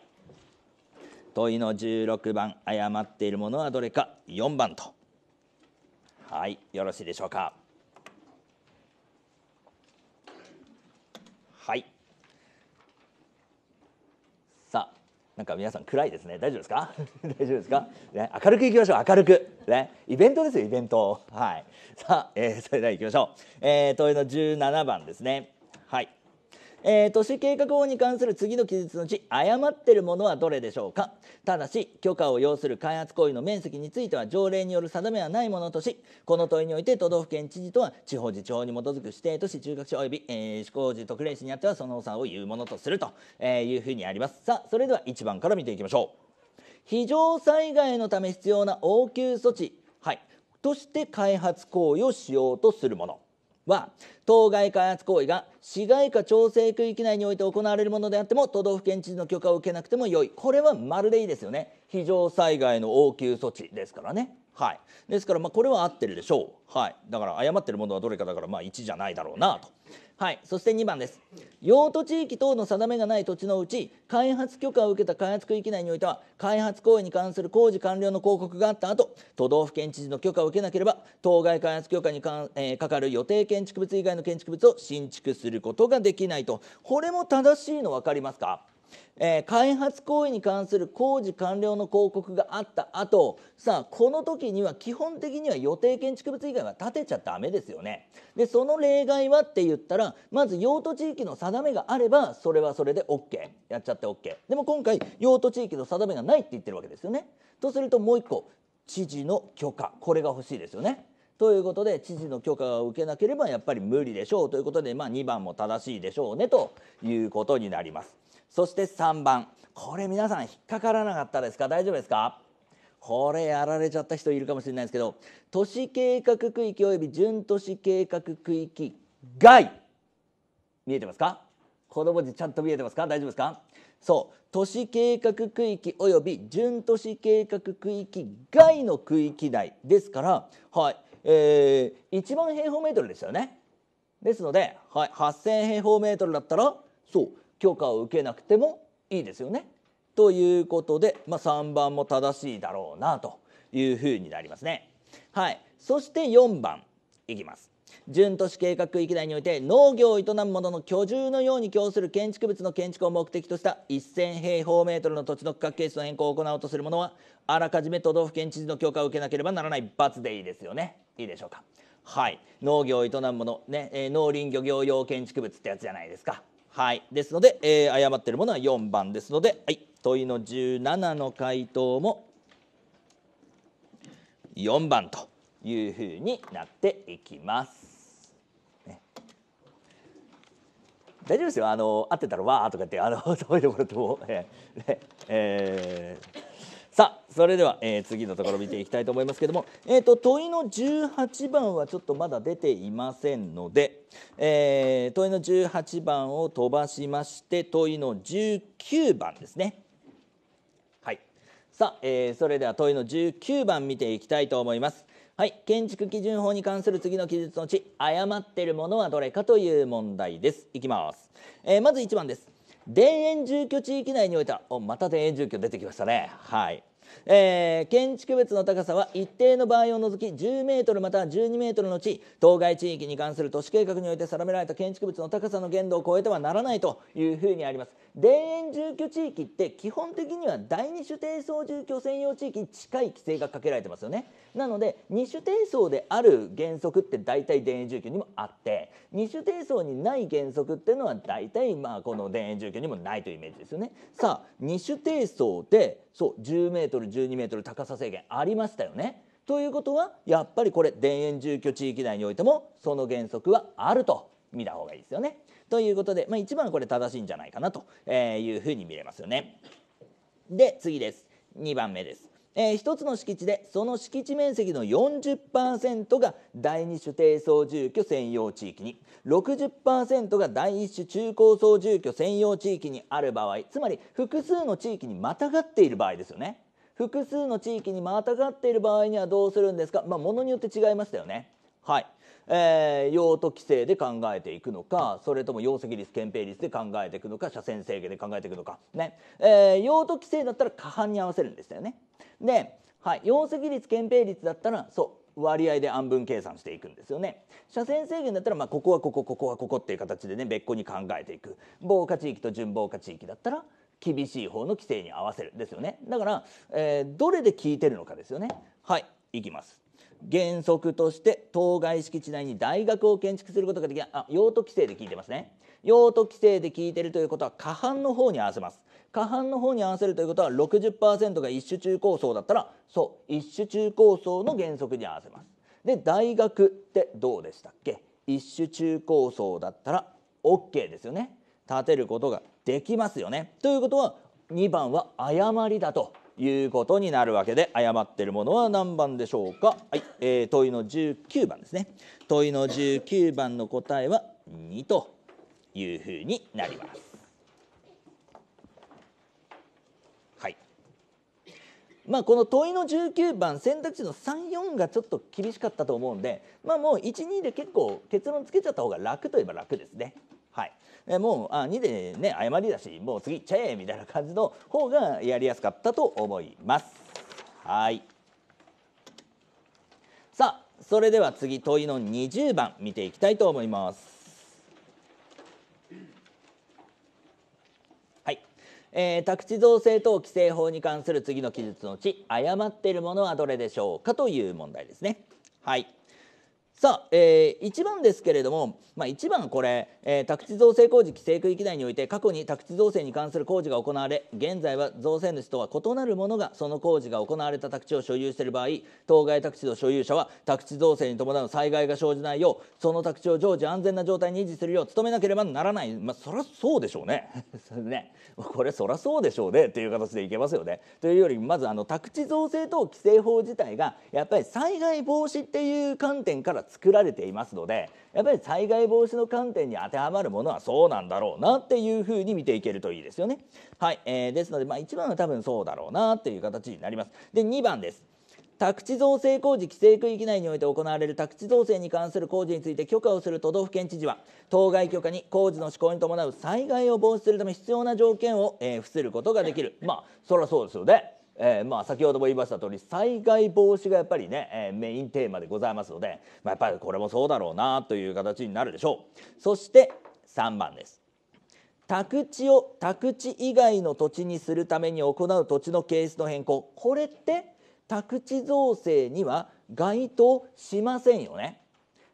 B: 問いの16番誤っているものはどれか4番とはいよろしいでしょうかなんか皆さん暗いですね大丈夫ですか 大丈夫ですか、ね、明るくいきましょう明るく、ね、イベントですよイベントはいさあ、えー、それではいきましょう、えー、問いの17番ですねはいえー、都市計画法に関する次の記述のうち誤っているものはどれでしょうかただし許可を要する開発行為の面積については条例による定めはないものとしこの問いにおいて都道府県知事とは地方自治法に基づく指定都市中核市及び、えー、施行時特例市にあってはその差を言うものとすると、えいうふうにありますさあそれでは1番から見ていきましょう非常災害のため必要な応急措置、はい、として開発行為をしようとするものは当該開発行為が市街化調整区域内において行われるものであっても都道府県知事の許可を受けなくてもよいこれはまるでいいですよね非常災害の応急措置ですからねはいですからまこれは合ってるでしょうはいだから誤ってるものはどれかだからまあ1じゃないだろうなと。はい、そして2番です。用途地域等の定めがない土地のうち、開発許可を受けた開発区域内においては、開発行為に関する工事完了の広告があった後、都道府県知事の許可を受けなければ、当該開発許可にか,、えー、かかる予定建築物以外の建築物を新築することができないと。これも正しいの分かりますかえー、開発行為に関する工事完了の広告があった後さあこの時には基本的には予定建築物以外は建てちゃダメですよねでその例外はって言ったらまず用途地域の定めがあればそれはそれで OK やっちゃって OK でも今回用途地域の定めがないって言ってるわけですよねとするともう一個知事の許可これが欲しいですよねということで知事の許可を受けなければやっぱり無理でしょうということで、まあ、2番も正しいでしょうねということになります。そして3番これ皆さん引っかからなかったですか大丈夫ですかこれやられちゃった人いるかもしれないですけど都市計画区域及び準都市計画区域外見えてますか子供字ちゃんと見えてますか大丈夫ですかそう都市計画区域及び準都市計画区域外の区域内ですからはいえー、1万平方メートルですよねですので、はい、8000平方メートルだったらそう許可を受けなくてもいいですよね。ということで、まあ、3番も正しいだろうなというふうになりますね。はい、そして4番いきます。準都市計画区域内において農業を営む者の居住のように供する建築物の建築を目的とした1000平方メートルの土地の区画形式の変更を行おうとする者はあらかじめ都道府県知事の許可を受けなければならない罰でいいですよねいいでしょうかはい農業を営む者、ねえー、農林漁業用建築物ってやつじゃないですかはい、ですので、えー、誤っているものは4番ですので、はい、問いの17の回答も4番というふうになっていきます。大丈夫ですよあの合ってたら「わー」とかってあの止め てもらっても、えー、えーさあそれでは、えー、次のところ見ていきたいと思いますけども、えーと、問いの18番はちょっとまだ出ていませんので、えー、問いの18番を飛ばしまして問いの19番ですね。はい、さあ、えー、それでは問いの19番見ていきたいと思います。はい、建築基準法に関する次の記述のうち誤っているものはどれかという問題です。いきます。えー、まず1番です。田園住居地域内においては、おまた田園住居出てきましたね。はい。えー、建築物の高さは一定の場合を除き10メートルまたは12メートルの地当該地域に関する都市計画において定められた建築物の高さの限度を超えてはならないというふうにあります田園住居地域って基本的には第二種低層住居専用地域に近い規制がかけられてますよねなので二種低層である原則って大体田園住居にもあって二種低層にない原則っていうのは大体まあこの田園住居にもないというイメージですよねさあ二種低層でそう10メートル12メートル高さ制限ありましたよね。ということはやっぱりこれ田園住居地域内においてもその原則はあると見た方がいいですよね。ということで、まあ、一番これ正しいんじゃないかなというふうに見れますよね。で次です。2番目です。えー、1つの敷地でその敷地面積の40%が第2種低層住居専用地域に60%が第1種中高層住居専用地域にある場合つまり複数の地域にまたがっている場合ですよね複数の地域にまたがっている場合にはどうするんですか、まあ、物によって違いましたよねはい、えー、用途規制で考えていくのかそれとも容積率憲兵率で考えていくのか車線制限で考えていくのかね、えー、用途規制だったら過半に合わせるんですよねで、はい、容積率憲兵率だったらそう割合で暗分計算していくんですよね斜線制限だったら、まあ、ここはここここはここっていう形でね別個に考えていく防火地域と準防火地域だったら厳しい方の規制に合わせるですよねだから、えー、どれで効いてるのかですよねはいいきます原則として当該敷地内に大学を建築することができないあ用途規制で聞いてますね用途規制で聞いてるということは過半の方に合わせます下半の方に合わせるということは60%が一種中構想だったらそう一種中構想の原則に合わせます。で大学ってどうでしたっけ一種中構想だったら OK ですよね立てることができますよね。ということは2番は誤りだということになるわけで誤っているものは何番でしょうか、はいえー、問いの19番ですね問いの19番の答えは2というふうになります。まあ、この問いの19番選択肢の34がちょっと厳しかったと思うんで、まあ、もう12で結構結論つけちゃった方が楽といえば楽ですね。はい、でもうあ2でね誤りだしもう次いっちゃえみたいな感じの方がやりやすかったと思います。はいさあそれでは次問いの20番見ていきたいと思います。えー、宅地造成等規制法に関する次の記述のうち誤っているものはどれでしょうかという問題ですね。はいさあ、えー、1番ですけれども、まあ、1番これ、えー、宅地造成工事規制区域内において過去に宅地造成に関する工事が行われ現在は造成主とは異なる者がその工事が行われた宅地を所有している場合当該宅地の所有者は宅地造成に伴う災害が生じないようその宅地を常時安全な状態に維持するよう努めなければならない、まあ、そりゃそうでしょうね ねこれそりゃそうでしょうねっていう形でいけますよね。というよりまずあの宅地造成等規制法自体がやっぱり災害防止っていう観点から作られていますのでやっぱり災害防止の観点に当てはまるものはそうなんだろうなっていうふうに見ていけるといいですよね。はい、えー、ですので、まあ、1番は多分そうだろうなっていう形になります。で2番です。宅地造成工事規制区域内において行われる宅地造成に関する工事について許可をする都道府県知事は当該許可に工事の施行に伴う災害を防止するため必要な条件を、えー、付することができるまあそりゃそうですよねえー、まあ先ほども言いました通り災害防止がやっぱりね、えー、メインテーマでございますので、まあ、やっぱりこれもそうだろうなという形になるでしょうそして3番です宅地を宅地以外の土地にするために行う土地の形質の変更これって宅地造成には該当しませんよね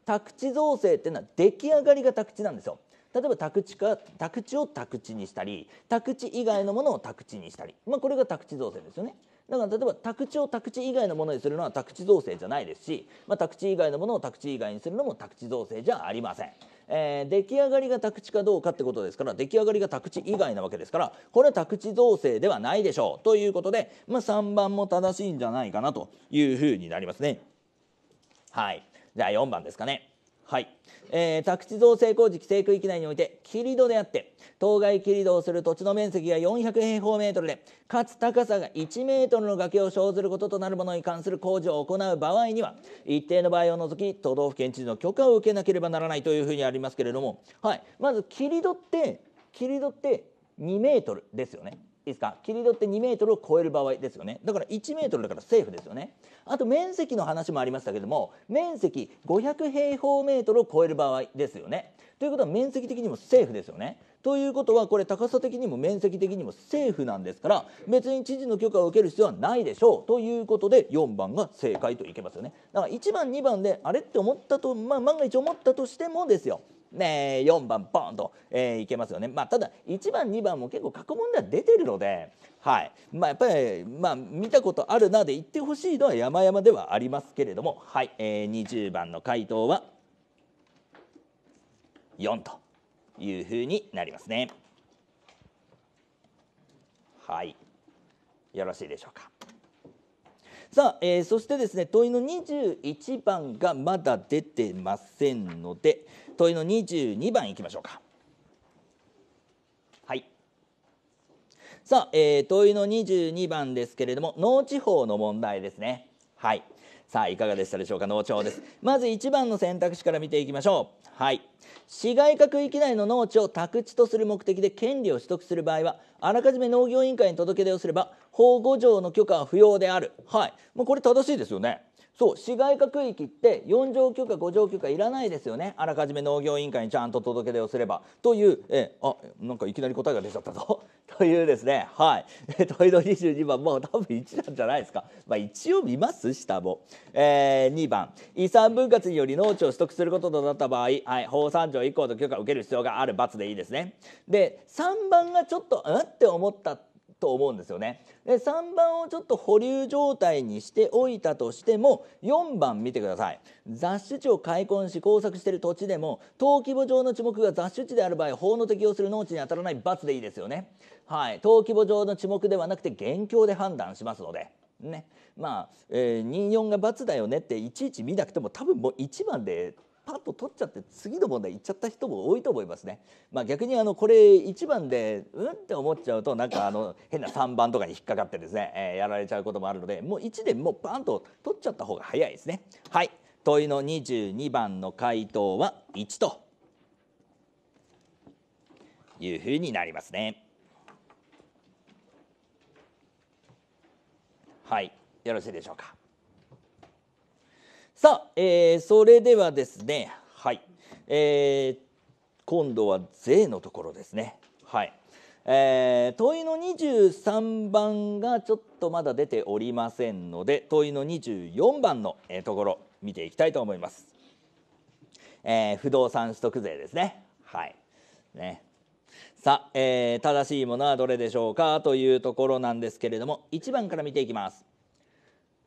B: 宅地造成っていうのは出来上がりが宅地なんですよ例えば宅地か宅地を宅地にしたり宅地以外のものを宅地にしたり、まあ、これが宅地造成ですよね。だから例えば宅地を宅地以外のものにするのは宅地造成じゃないですし、まあ、宅地以外のものを宅地以外にするのも宅地造成じゃありません。えー、出来上がりが宅地かどうかってことですから出来上がりが宅地以外なわけですからこれは宅地造成ではないでしょうということで、まあ、3番も正しいんじゃないかなというふうになりますね。はいじゃあ4番ですかね。はいえー、宅地造成工事規制区域内において切戸であって当該切り戸をする土地の面積が400平方メートルでかつ高さが1メートルの崖を生ずることとなるものに関する工事を行う場合には一定の場合を除き都道府県知事の許可を受けなければならないというふうにありますけれども、はい、まず切り戸って切り戸って2メートルですよね。いいですか切り取って2メートルを超える場合ですよねだから1メートルだからセーフですよねあと面積の話もありましたけども面積500平方メートルを超える場合ですよねということは面積的にもセーフですよねということはこれ高さ的にも面積的にもセーフなんですから別に知事の許可を受ける必要はないでしょうということで4番が正解といけますよねだから1番2番であれって思ったと、まあ、万が一思ったとしてもですよね、4番ポンと、えー、いけますよね、まあ、ただ1番2番も結構過去問では出てるので、はいまあ、やっぱり、まあ、見たことあるなで言ってほしいのは山々ではありますけれども、はいえー、20番の回答は4というふうになりますね。はいよろしいでしょうか。さあ、えー、そしてですね問いの21番がまだ出てませんので、問いの22番いきましょうか。はい、さあ、えー、問いの22番ですけれども農地法の問題ですね。はいさあいかがでしたでしょうか農地法ですまず1番の選択肢から見ていきましょうはい市街化区域内の農地を宅地とする目的で権利を取得する場合はあらかじめ農業委員会に届け出をすれば保護条の許可は不要であるはいもうこれ正しいですよねそう市街化区域って4条許可5条許可いらないですよねあらかじめ農業委員会にちゃんと届け出をすればというえあなんかいきなり答えが出ちゃったぞ というですねはい問いの22番もう多分1なんじゃないですか、まあ、一応見ます下も、えー、2番遺産分割により農地を取得することとなった場合、はい、法3条以降の許可を受ける必要がある罰でいいですねで3番がちょっとうんって思ったと思うんですよねで3番をちょっと保留状態にしておいたとしても4番見てください雑種地を開墾し耕作している土地でも登記簿上の地目が雑種地である場合法の適用する農地に当たらない罰でいいですよねはい登記簿上の地目ではなくて現況で判断しますのでねまあ、えー、24が罰だよねっていちいち見なくても多分もう1番でパッと取っちゃって次の問題行っちゃった人も多いと思いますね。まあ、逆にあのこれ1番でうんって思っちゃうとなんかあの変な3番とかに引っかかってですね、えー、やられちゃうこともあるのでもう1でもうパンと取っちゃった方が早いですね。はい問いの22番の回答は1というふうになりますね。はいよろしいでしょうか。さあ、えー、それではですね、はいえー、今度は税のところですね。はいえー、問いの二十三番がちょっとまだ出ておりませんので問いの二十四番の、えー、ところ見ていきたいと思います、えー、不動産取得税ですねはいねさあ、えー、正しいものはどれでしょうかというところなんですけれども一番から見ていきます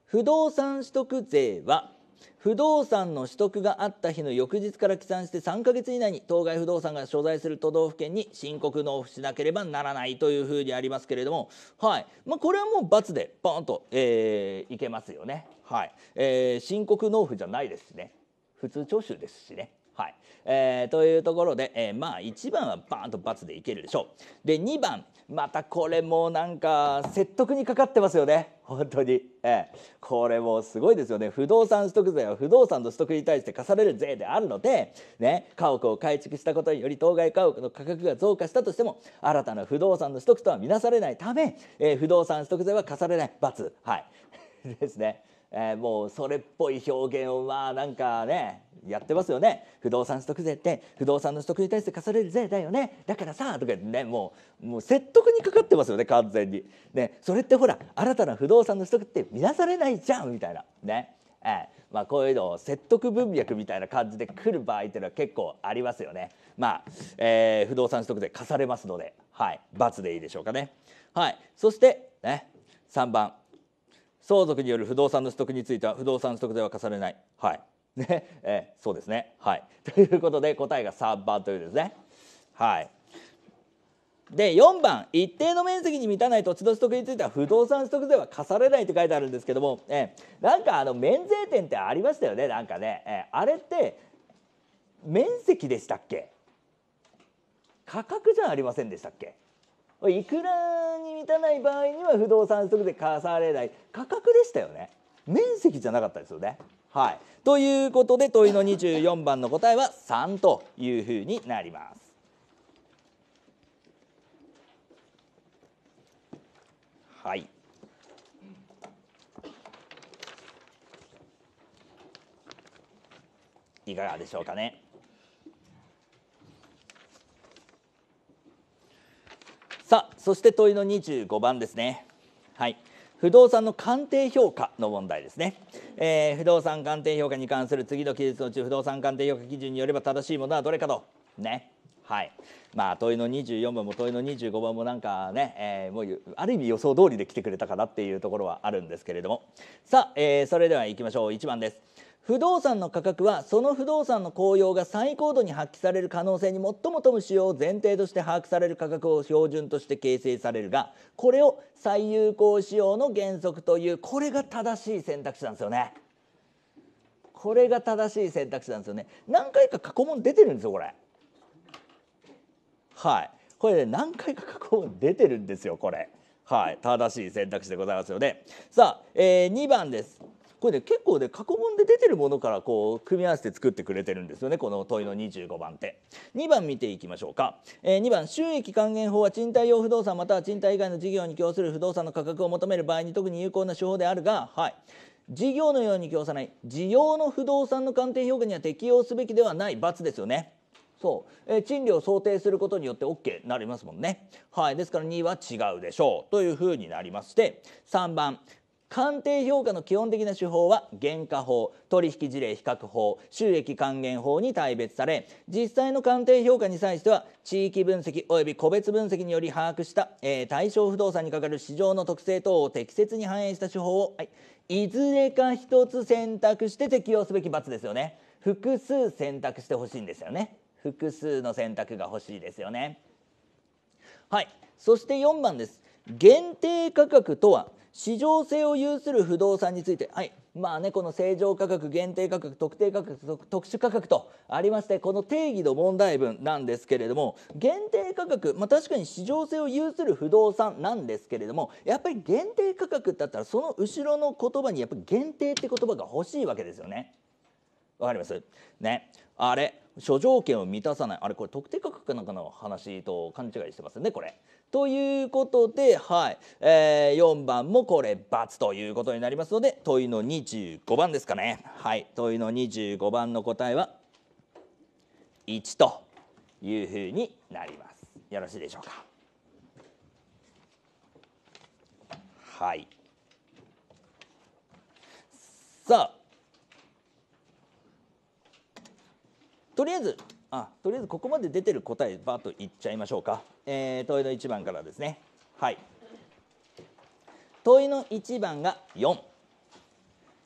B: 不動産取得税は不動産の取得があった日の翌日から起算して3ヶ月以内に当該不動産が所在する都道府県に申告納付しなければならないというふうにありますけれども、はいまあ、これはもう罰でポンと、えー、いけますよね、はいえー、申告納付じゃないですしね普通徴収ですしね。はいえー、というところで、えー、まあ1番はバーンと×でいけるでしょう。で2番またこれもなんか説得にかかってますよね。本当に、ええ、これもすごいですよね不動産取得税は不動産の取得に対して課される税であるので、ね、家屋を改築したことにより当該家屋の価格が増加したとしても新たな不動産の取得とは見なされないため、え不動産取得税は課されない罰、はい、ですね。えー、もうそれっぽい表現をまあなんかねやってますよね不動産取得税って不動産の取得に対して課される税だよねだからさとかねもうもう説得にかかってますよね完全に、ね、それってほら新たな不動産の取得って見なされないじゃんみたいなねえーまあ、こういうのを説得文脈みたいな感じで来る場合っていうのは結構ありますよね。まあえー、不動産取得税課されますので、はい、罰でいいでしょうかね。はい、そして、ね、3番相続による不動産の取得については不動産取得税は課されない。はい。ね、えそうですね。はい。ということで答えが3番というですね。はい。で4番一定の面積に満たない土地の取得については不動産取得税は課されないって書いてあるんですけども、えなんかあの免税店ってありましたよねなんかね、えあれって面積でしたっけ価格じゃありませんでしたっけいくらに満たない場合には不動産取得で課されない価格でしたよね面積じゃなかったですよね。はい、ということで問いの24番の答えは3というふうになります。はい。いかがでしょうかね。さあそして問いの25番ですねはい不動産の鑑定評価の問題ですね、えー、不動産鑑定評価に関する次の記述のうち不動産鑑定評価基準によれば正しいものはどれかとねはいまあ問いの24番も問いの25番もなんかね、えー、もうある意味予想通りで来てくれたかなっていうところはあるんですけれどもさあ、えー、それではいきましょう1番です不動産の価格はその不動産の効用が最高度に発揮される可能性に最も富む仕様を前提として把握される価格を標準として形成されるがこれを最有効仕様の原則というこれが正しい選択肢なんですよねこれが正しい選択肢なんですよね何回か過去問出てるんですよこれはいこれね何回か過去問出てるんですよこれはい正しい選択肢でございますよねさあ、えー、2番ですこれね結構ね過去問で出てるものからこう組み合わせて作ってくれてるんですよねこの問いの25番って2番見ていきましょうか、えー、2番収益還元法は賃貸用不動産または賃貸以外の事業に供する不動産の価格を求める場合に特に有効な手法であるがはい事業のように供さない事業の不動産の鑑定評価には適用すべきではない罰ですよねそう、えー、賃料を想定することによって OK になりますもんね。はい、ですから2は違うでしょうというふうになりまして3番鑑定評価の基本的な手法は原価法取引事例比較法収益還元法に大別され実際の鑑定評価に際しては地域分析及び個別分析により把握した、えー、対象不動産にかかる市場の特性等を適切に反映した手法を、はい、いずれか1つ選択して適用すべき罰ですよね複数選択してほしいんですよね複数の選択が欲しいですよねはいそして4番です限定価格とは市場性を有する不動産について、はい、まあね、この正常価格、限定価格、特定価格、特殊価格とありまして、この定義の問題文なんですけれども、限定価格、まあ、確かに市場性を有する不動産なんですけれども、やっぱり限定価格だったら、その後ろの言葉にやっぱり限定って言葉が欲しいわけですよね。わかりますね。あれ諸条件を満たさないあれこれ特定価格なんかの話と勘違いしてますよねこれ。ということで、はいえー、4番もこれ×ということになりますので問いの25番ですかね。はい、問いの25番の答えは1というふうになります。よろしいでしょうか。はい。さあとりあえずあとりあえずここまで出てる答えばっといっちゃいましょうか、えー、問いの1番からですねはい問いの1番が4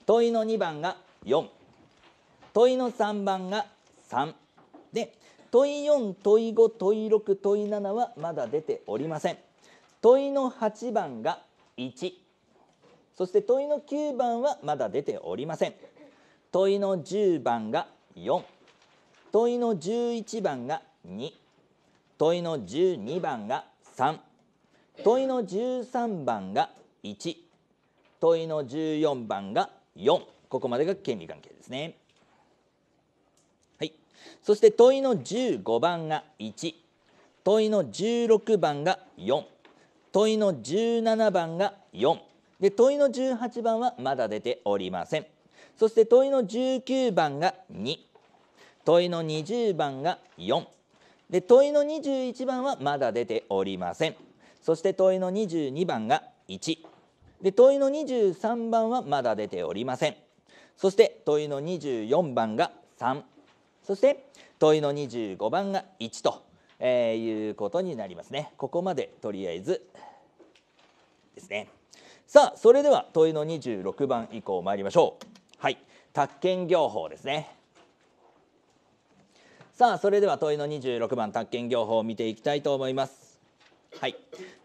B: 問いの2番が4問いの3番が3で問い4問い5問い6問い7はまだ出ておりません問いの8番が1そして問いの9番はまだ出ておりません問いの10番が4問いの11番が2問いの12番が3問いの13番が1問いの14番が4ここまでが権利関係ですね。はい、そして問いの15番が1問いの16番が4問いの17番が4で問いの18番はまだ出ておりませんそして問いの19番が2問いの20番が4で問いの21番はまだ出ておりませんそして問いの22番が1で問いの23番はまだ出ておりませんそして問いの24番が3そして問いの25番が1と、えー、いうことになりますねここまでとりあえずですねさあそれでは問いの26番以降参りましょうはい宅建業法ですねさあそれでは問いの26番宅建業法を見ていきたいと思いますはい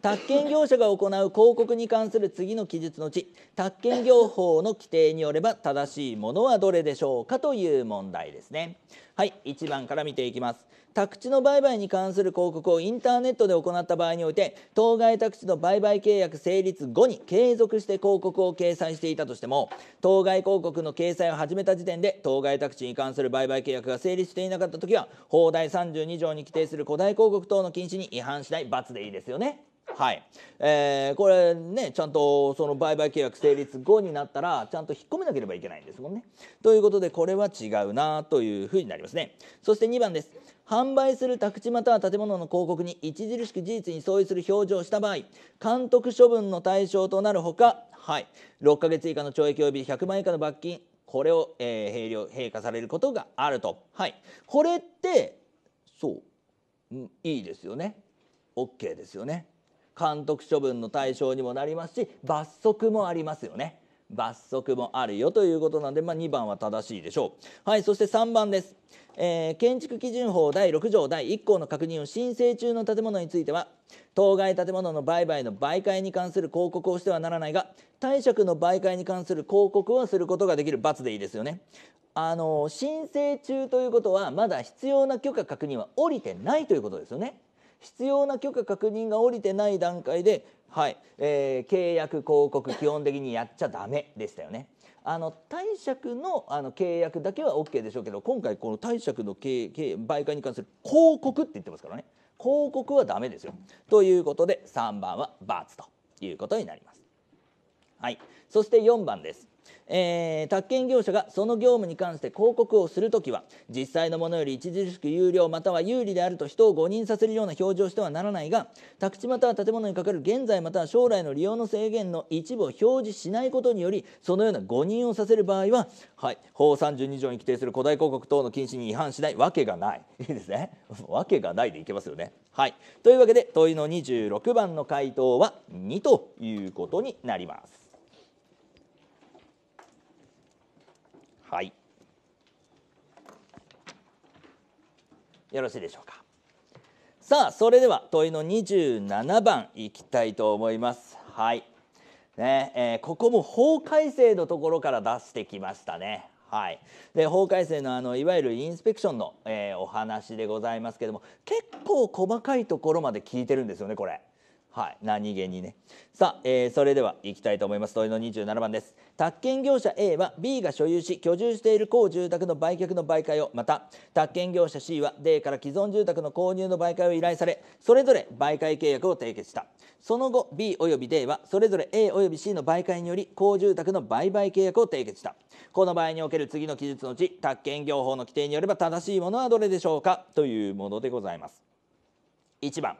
B: 宅建業者が行う広告に関する次の記述のうち宅建業法の規定によれば正しいものはどれでしょうかという問題ですねはい1番から見ていきます宅地の売買に関する広告をインターネットで行った場合において当該宅地の売買契約成立後に継続して広告を掲載していたとしても当該広告の掲載を始めた時点で当該宅地に関する売買契約が成立していなかった時は法第32条に規定する古代広告等の禁止に違反しない罰でいいですよねはい、えー、これねちゃんとその売買契約成立後になったらちゃんと引っ込めなければいけないんですもんね。ということでこれは違うなというふうになりますね。そして2番です。販売する宅地または建物の広告に著しく事実に相違する表情をした場合監督処分の対象となるほか、はい、6ヶ月以下の懲役及び100万以下の罰金これを、えー、併用併価されることがあると。はい、これってそういいですよね OK ですよね。監督処分の対象にもなりますし罰則もありますよね罰則もあるよということなんで、まあ、2番は正しいでしょうはいそして3番です、えー、建築基準法第6条第1項の確認を申請中の建物については当該建物の売買の媒介に関する広告をしてはならないが貸借の媒介に関する広告はすることができる罰でいいですよねあの申請中ということはまだ必要な許可確認は下りてないということですよね必要な許可確認が下りてない段階で、はいえー、契約広告基本的にやっちゃダメでしたよね。あの貸借のあの契約だけは OK でしょうけど今回この貸借の契契媒介に関する広告って言ってますからね広告はダメですよ。ということで3番は×ということになります。はい、そして4番です。えー、宅建業者がその業務に関して広告をするときは実際のものより著しく有料または有利であると人を誤認させるような表示をしてはならないが宅地または建物にかかる現在または将来の利用の制限の一部を表示しないことによりそのような誤認をさせる場合は、はい、法32条に規定する古代広告等の禁止に違反しないわけがないいいですね わけがないでいけますよねはいというわけで問いの26番の回答は2ということになりますよろしいでしょうかさあそれでは問いの27番いきたいと思いますはいねえー、ここも法改正のところから出してきましたねはい、で法改正のあのいわゆるインスペクションの、えー、お話でございますけども結構細かいところまで聞いてるんですよねこれ。はい、何気にねさあ、えー、それではいきたいと思います問いの27番です宅建業者 A は B が所有し居住している高住宅の売却の媒介をまた宅建業者 C は D から既存住宅の購入の媒介を依頼されそれぞれ媒介契約を締結したその後 B および D はそれぞれ A および C の媒介により高住宅の売買契約を締結したこの場合における次の記述のうち宅建業法の規定によれば正しいものはどれでしょうかというものでございます1番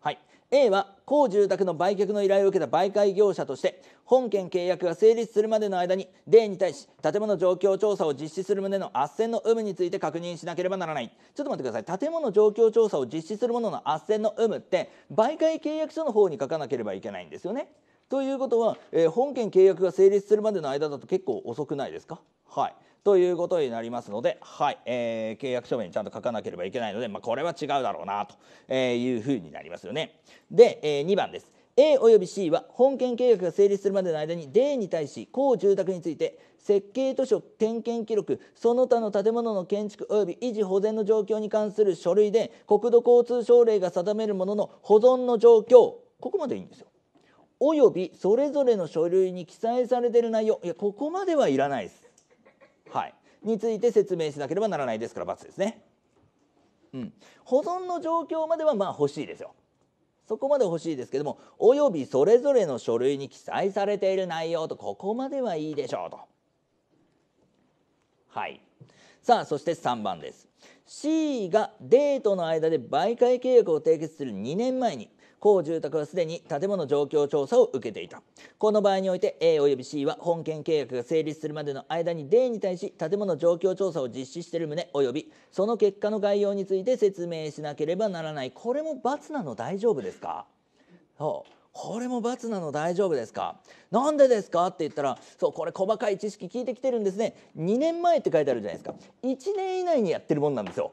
B: はい A は高住宅の売却の依頼を受けた媒介業者として本件契約が成立するまでの間に D に対し建物状況調査を実施する旨の斡旋の有無について確認しなければならないちょっと待ってください建物状況調査を実施するものの斡旋の有無って媒介契約書の方に書かなければいけないんですよねということは、えー、本件契約が成立するまでの間だと結構遅くないですかはいということになりますので、はいえー、契約書面にちゃんと書かなければいけないので、まあ、これは違うだろうなというふうになりますよね。で、えー、2番です。A 及び C は本件契約が成立するまでの間に D に対し公住宅について設計図書点検記録その他の建物の建築及び維持保全の状況に関する書類で国土交通省令が定めるものの保存の状況ここまでいいんですよ。およびそれぞれの書類に記載されている内容いやここまではいらないです。はい、について説明しなければならないですから×ですね。うん、保存の状況まではまあ欲しいですよ。そこまで欲しいですけどもおよびそれぞれの書類に記載されている内容とここまではいいでしょうと。はいさあそして3番です C がデートの間で媒介契約を締結する2年前に高住宅はすでに建物状況調査を受けていたこの場合において A および C は本件契約が成立するまでの間に D に対し建物状況調査を実施している旨及びその結果の概要について説明しなければならないこれも罰なの大丈夫ですかそうこれも罰なの大丈夫ですかなんでですかって言ったらそうこれ細かい知識聞いてきてるんですね2年前って書いてあるじゃないですか1年以内にやってるもんなんですよ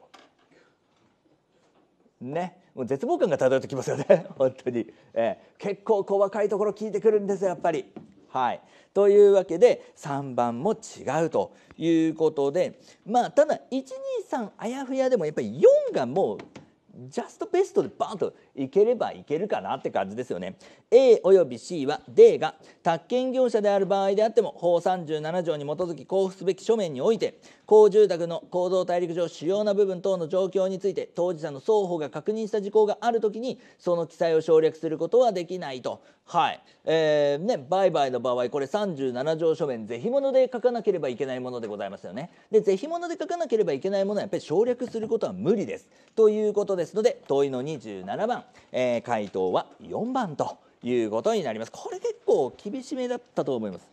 B: ねもう絶望感が漂ってきますよね 本当に、えー、結構細かいところ聞いてくるんですよやっぱり。はい、というわけで3番も違うということでまあただ123あやふやでもやっぱり4がもうジャストベストでバーンといければいけるかなって感じですよね。A および C は D が宅建業者である場合であっても法37条に基づき交付すべき書面において高住宅の構造大陸上主要な部分等の状況について当事者の双方が確認した事項があるときにその記載を省略することはできないとはいえー、ね売買の場合これ37条書面是非物で書かなければいけないものでございますよねで是非物で書かなければいけないものはやっぱり省略することは無理ですということですので問いの27番、えー、回答は4番ということになりますこれ結構厳しめだったと思います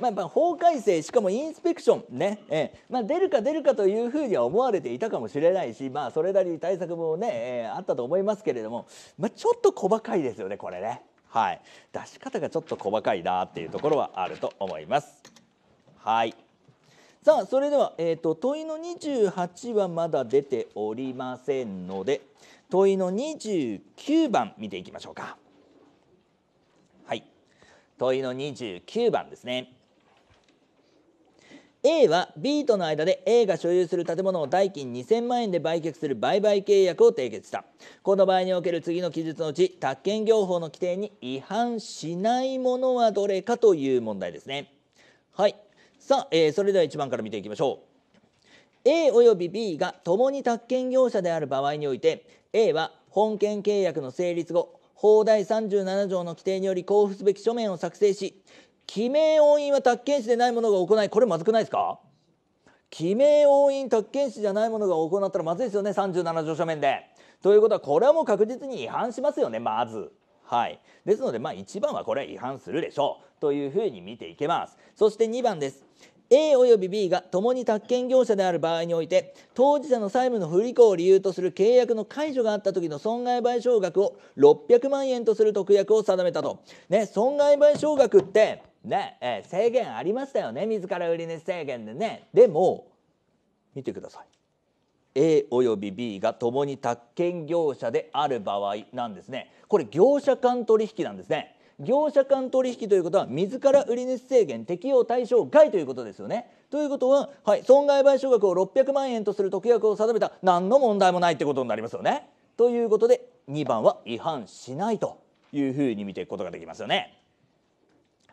B: まあ、やっぱ法改正しかもインスペクションね、えーまあ、出るか出るかというふうには思われていたかもしれないし、まあ、それなりに対策もね、えー、あったと思いますけれども、まあ、ちょっと細かいですよねこれね、はい、出し方がちょっと細かいなっていうところはあると思います。はいさあそれでは、えーと、と問いの28はまだ出ておりませんので問いの29番見ていきましょうか。はい問いの29番ですね A は B との間で A が所有する建物を代金2000万円で売却する売買契約を締結したこの場合における次の記述のうち宅建業法の規定に違反しないものはどれかという問題ですねはいさあ、えー、それでは1番から見ていきましょう A および B が共に宅建業者である場合において A は本件契約の成立後法第37条の規定により交付すべき書面を作成し記名音印は宅建士でないものが行いこれまずくないですか記名応印宅建士じゃないものが行ったらまずいですよね37条書面で。ということはこれはもう確実に違反しますよねまず。はい、ですのでまあ1番はこれは違反するでしょうというふうに見ていけます。そして2番です。A および B が共に宅建業者である場合において当事者の債務の不履行を理由とする契約の解除があった時の損害賠償額を600万円とする特約を定めたと。ね損害賠償額ってねえー、制限ありましたよね自ら売り値制限でねでも見てください A および B がともに宅建業者である場合なんですねこれ業者間取引なんですね業者間取引ということは自ら売り主制限適用対象外ということですよねということは、はい、損害賠償額を600万円とする特約を定めた何の問題もないってことになりますよねということで2番は違反しないというふうに見ていくことができますよね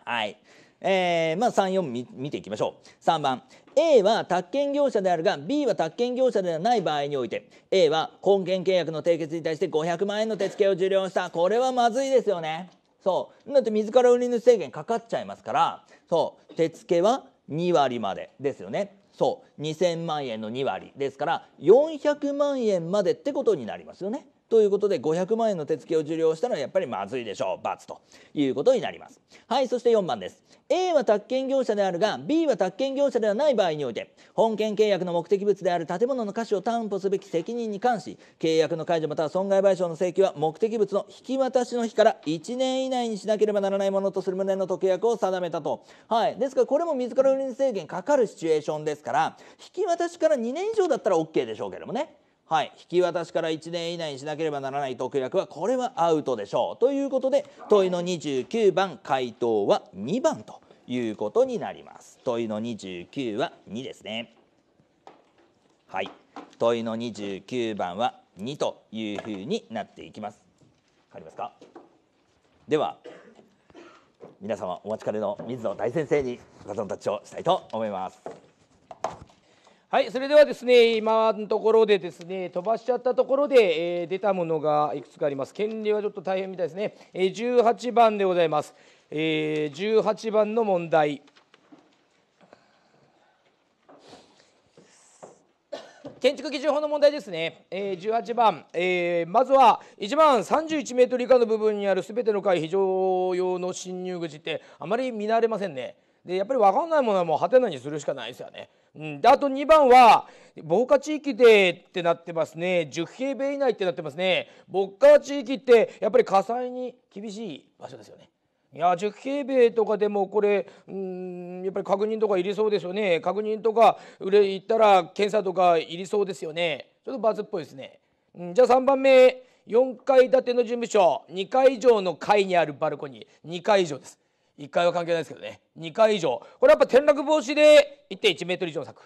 B: はい。えー、まあ34見見ていきましょう3番 A は宅建業者であるが B は宅建業者ではない場合において A は婚権契約の締結に対して500万円の手付けを受領したこれはまずいですよねそうだって自ら売り主制限かかっちゃいますからそう手付は2割までですよねそう2000万円の2割ですから400万円までってことになりますよねということで500万円の手付を受領したのはやっぱりまずいでしょう罰ということになりますはいそして4番です A は宅建業者であるが B は宅建業者ではない場合において本件契約の目的物である建物の瑕疵を担保すべき責任に関し契約の解除または損害賠償の請求は目的物の引き渡しの日から1年以内にしなければならないものとする旨の特約を定めたとはいですからこれも自ら売り制限かかるシチュエーションですから引き渡しから2年以上だったら OK でしょうけどもねはい、引き渡しから1年以内にしなければならない特約はこれはアウトでしょうということで問いの29番回答は2番ということになります問いの29は2ですねはい問いの29番は2というふうになっていきますわかりますかでは皆様お待ちかねの水野大先生にバトンタッチをしたいと思いますはい、それではですね、今のところでです
A: ね、飛ばしちゃったところで、えー、出たものがいくつかあります。権利はちょっと大変みたいですね。えー、18番でございます。えー、18番の問題。建築基準法の問題ですね、えー、18番、えー、まずは1番31メートル以下の部分にあるすべての階非常用の侵入口ってあまり見慣れませんね。でやっぱり分かんないものはもうはてなにするしかないですよね。うん、であと2番は防火地域でってなってますね10平米以内ってなってますね防火地域ってやっぱり火災に厳しい場所ですよね。いや10平米とかでもこれうんやっぱり確認とかいりそうですよね確認とか売れ行ったら検査とかいりそうですよねちょっとバズっぽいですね、うん、じゃあ3番目4階建ての事務所2階以上の階にあるバルコニー2階以上です1階は関係ないですけどね2階以上これやっぱ転落防止で1.1メートル以上の柵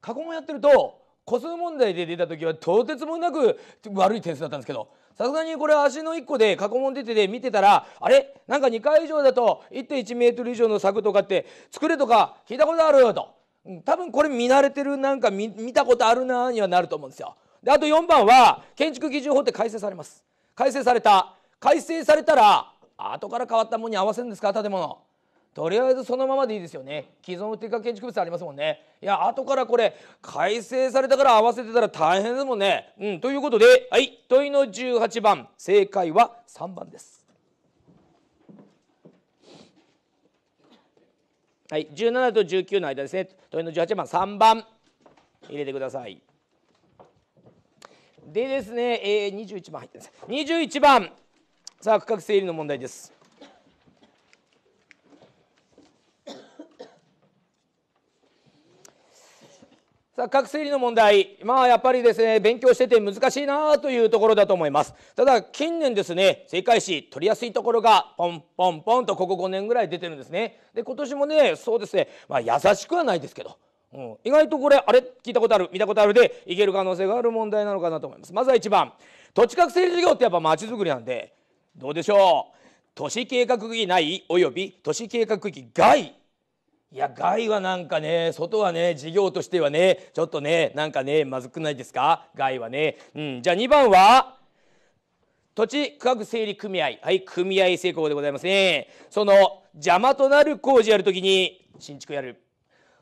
A: 過去もやってると個数問題で出た時はとてつもなく悪い点数だったんですけどさすがにこれ足の1個で過去問出てて見てたらあれなんか2階以上だと1.1メートル以上の柵とかって作れとか聞いたことあると多分これ見慣れてるなんか見たことあるなにはなると思うんですよであと4番は建築基準法って改正されます改正された改正されたら後から変わったものに合わせるんですか建物とりあえずそのままでいいですよね既存の定価建築物ありますもんねいや後からこれ改正されたから合わせてたら大変ですもんねうんということではい問いの18番正解は3番ですはい17と19の間ですね問いの18番3番入れてくださいでですね、えー、21番入ってます21番さあ区画整理の問題ですさあ、区画整理の問題、まあやっぱりですね、勉強してて難しいなというところだと思います。ただ、近年ですね、正解詞、取りやすいところが、ポンポンポンとここ5年ぐらい出てるんですね。で、今年もね、そうですね、まあ優しくはないですけど、うん、意外とこれ、あれ聞いたことある、見たことあるで、いける可能性がある問題なのかなと思います。まずは1番、土地各整理事業ってやっぱ街づくりなんで、どうでしょう都市計画区域内および都市計画区域外いや外はなんかね外はね事業としてはねちょっとねなんかねまずくないですか外はね、うん、じゃあ2番は土地区画整理組合はい組合成功でございますねその邪魔となる工事やるときに新築やる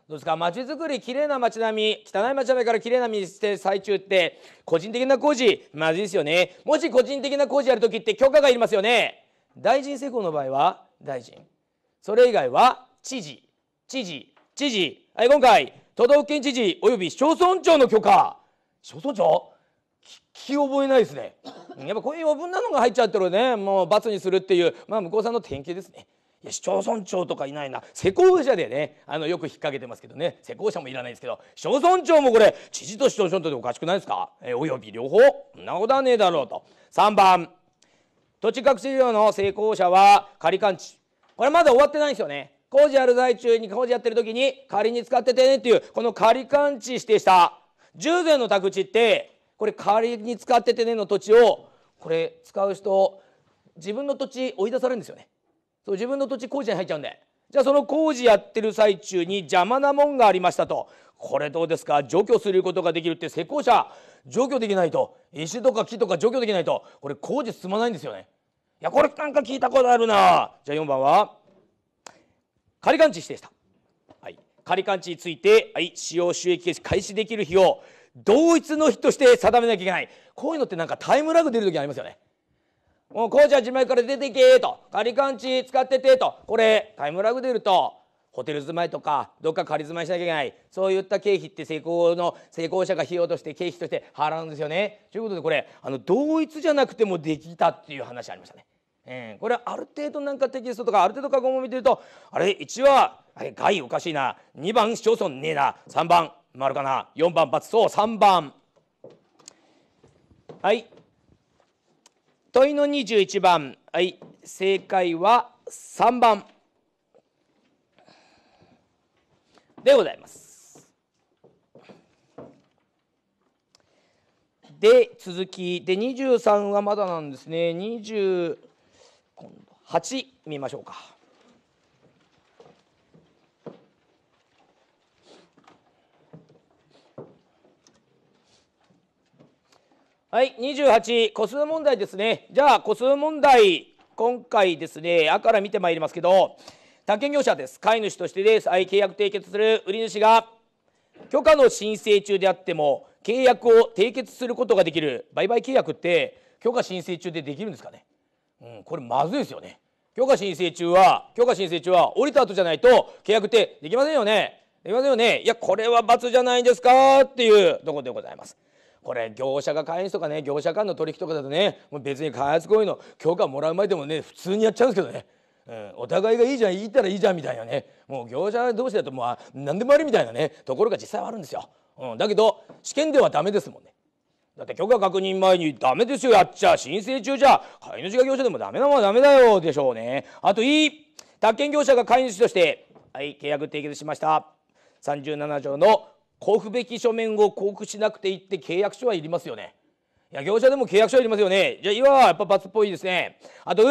A: どうですか街づくり綺麗な街並み汚い街並みから綺麗な水して最中って個人的な工事まずいですよねもし個人的な工事やるときって許可がいりますよね大臣施工の場合は大臣それ以外は知事知事知事はい今回都道府県知事及び市町村長の許可市町村長聞き覚えないですねやっぱこういう余分なのが入っちゃってるねもう罰にするっていうまあ向こうさんの典型ですねや市町村長とかいないな施工者でねあのよく引っ掛けてますけどね施工者もいらないですけど市町村長もこれ知事と市町村長でおかしくないですか、えー、および両方そんなことはねえだろうと3番土地隠し事業の施工者は仮勘地これまだ終わってないんですよね工事ある在中に工事やってる時に仮に使っててねっていうこの仮勘地指定した従前の宅地ってこれ仮に使っててねの土地をこれ使う人自分の土地追い出されるんですよねそう自分の土地工事に入っちゃうんでじゃあその工事やってる最中に邪魔なもんがありましたとこれどうですか除去することができるって施工者除去できないと石とか木とか除去できないとこれ工事進まないんですよねいやこれなんか聞いたことあるなじゃあ4番は仮勘地指定した、はい、仮勘地について、はい、使用収益開始できる日を同一の日として定めなきゃいけないこういうのってなんかタイムラグ出る時ありますよねもうこうじゃ自前から出ていけと仮勘地使っててとこれタイムラグでいるとホテル住まいとかどっか仮住まいしなきゃいけないそういった経費って成功の成功者が費用として経費として払うんですよね。ということでこれあの同一じゃなくてもできたっていう話ありましたね。えー、これある程度なんかテキストとかある程度過去問見てるとあれ1は害おかしいな2番市町村ねえな3番丸かな4番×そう3番。はい問いの21番はい正解は3番でございますで続きで23はまだなんですね28見ましょうかはい、28、個数問題ですね。じゃあ、個数問題、今回ですね、あから見てまいりますけど、宅建業者です。飼い主としてです。はい、契約締結する売り主が、許可の申請中であっても、契約を締結することができる、売買契約って、許可申請中でできるんですかね。うん、これまずいですよね。許可申請中は、許可申請中は、降りた後じゃないと、契約ってできませんよね。できませんよね。いや、これは罰じゃないですかっていうところでございます。これ業者が会員とかね業者間の取引とかだとねもう別に開発行為の許可もらう前でもね普通にやっちゃうんですけどね。お互いがいいじゃん言ったらいいじゃんみたいなねもう業者同士だともう何でもありみたいなねところが実際はあるんですよ、うん、だけど試験ではダメですもんねだって許可確認前にダメですよやっちゃ申請中じゃ飼い主が業者でもダメなものはダメだよでしょうねあといい宅建業者が飼い主としてはい契約締結しました37条の交付べき書面を交付しなくていいって契約書はいりますよね。いや、業者でも契約書はいりますよね。じゃあ、いはやっぱ罰っぽいですね。あと、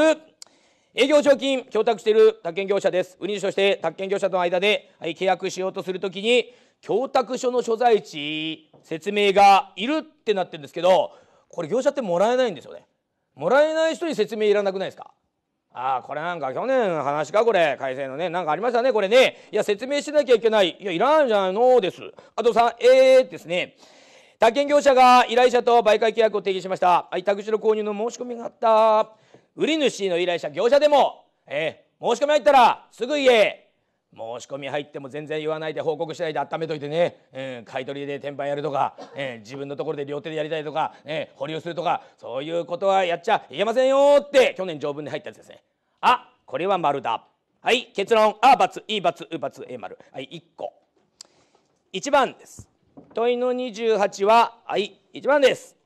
A: 営業賞金、供託している宅建業者です。売り主として宅建業者との間で、はい、契約しようとするときに、供託書の所在地、説明がいるってなってるんですけど、これ業者ってもらえないんですよね。もらえない人に説明いらなくないですかああ、これなんか去年の話か、これ。改正のね。なんかありましたね、これね。いや、説明しなきゃいけない。いや、いらんじゃないのです。あとんえー、ですね。宅建業者が依頼者と売買契約を提起しました。い、託地の購入の申し込みがあった。売り主の依頼者、業者でも、えー、申し込み入ったら、すぐ家へ申し込み入っても全然言わないで報告しないで温めといてね、えー、買い取りで転売やるとか、えー、自分のところで両手でやりたいとか、えー、保留するとかそういうことはやっちゃいけませんよって去年条文で入ったやつですねあこれは丸だはい結論あ×い×う×え丸はい1個1番です問いの28ははい1番です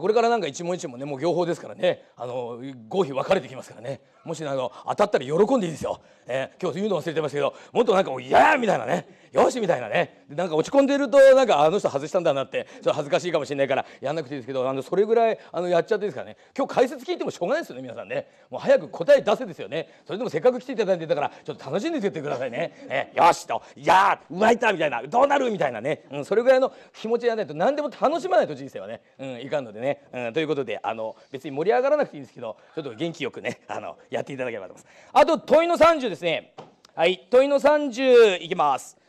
A: でこれからなんか一問一問ねもう業法ですからねあの合否分かれてきますからねもしなんか当たったら喜んでいいですよ、えー、今日言うの忘れてますけどもっとなんか「嫌やー!」みたいなねよしみたいなねなんか落ち込んでるとなんかあの人外したんだなってちょっと恥ずかしいかもしれないからやんなくていいですけどあのそれぐらいあのやっちゃっていいですからね今日解説聞いてもしょうがないですよね皆さんねもう早く答え出せですよねそれでもせっかく来ていただいてたからちょっと楽しんでてってくださいねよしといやうまいったみたいなどうなるみたいなね、うん、それぐらいの気持ちやないと何でも楽しまないと人生はね、うん、いかんのでね、うん、ということであの別に盛り上がらなくていいんですけどちょっと元気よくねあのやっていただければと思いますあと問いの30ですねはい問いの30いきます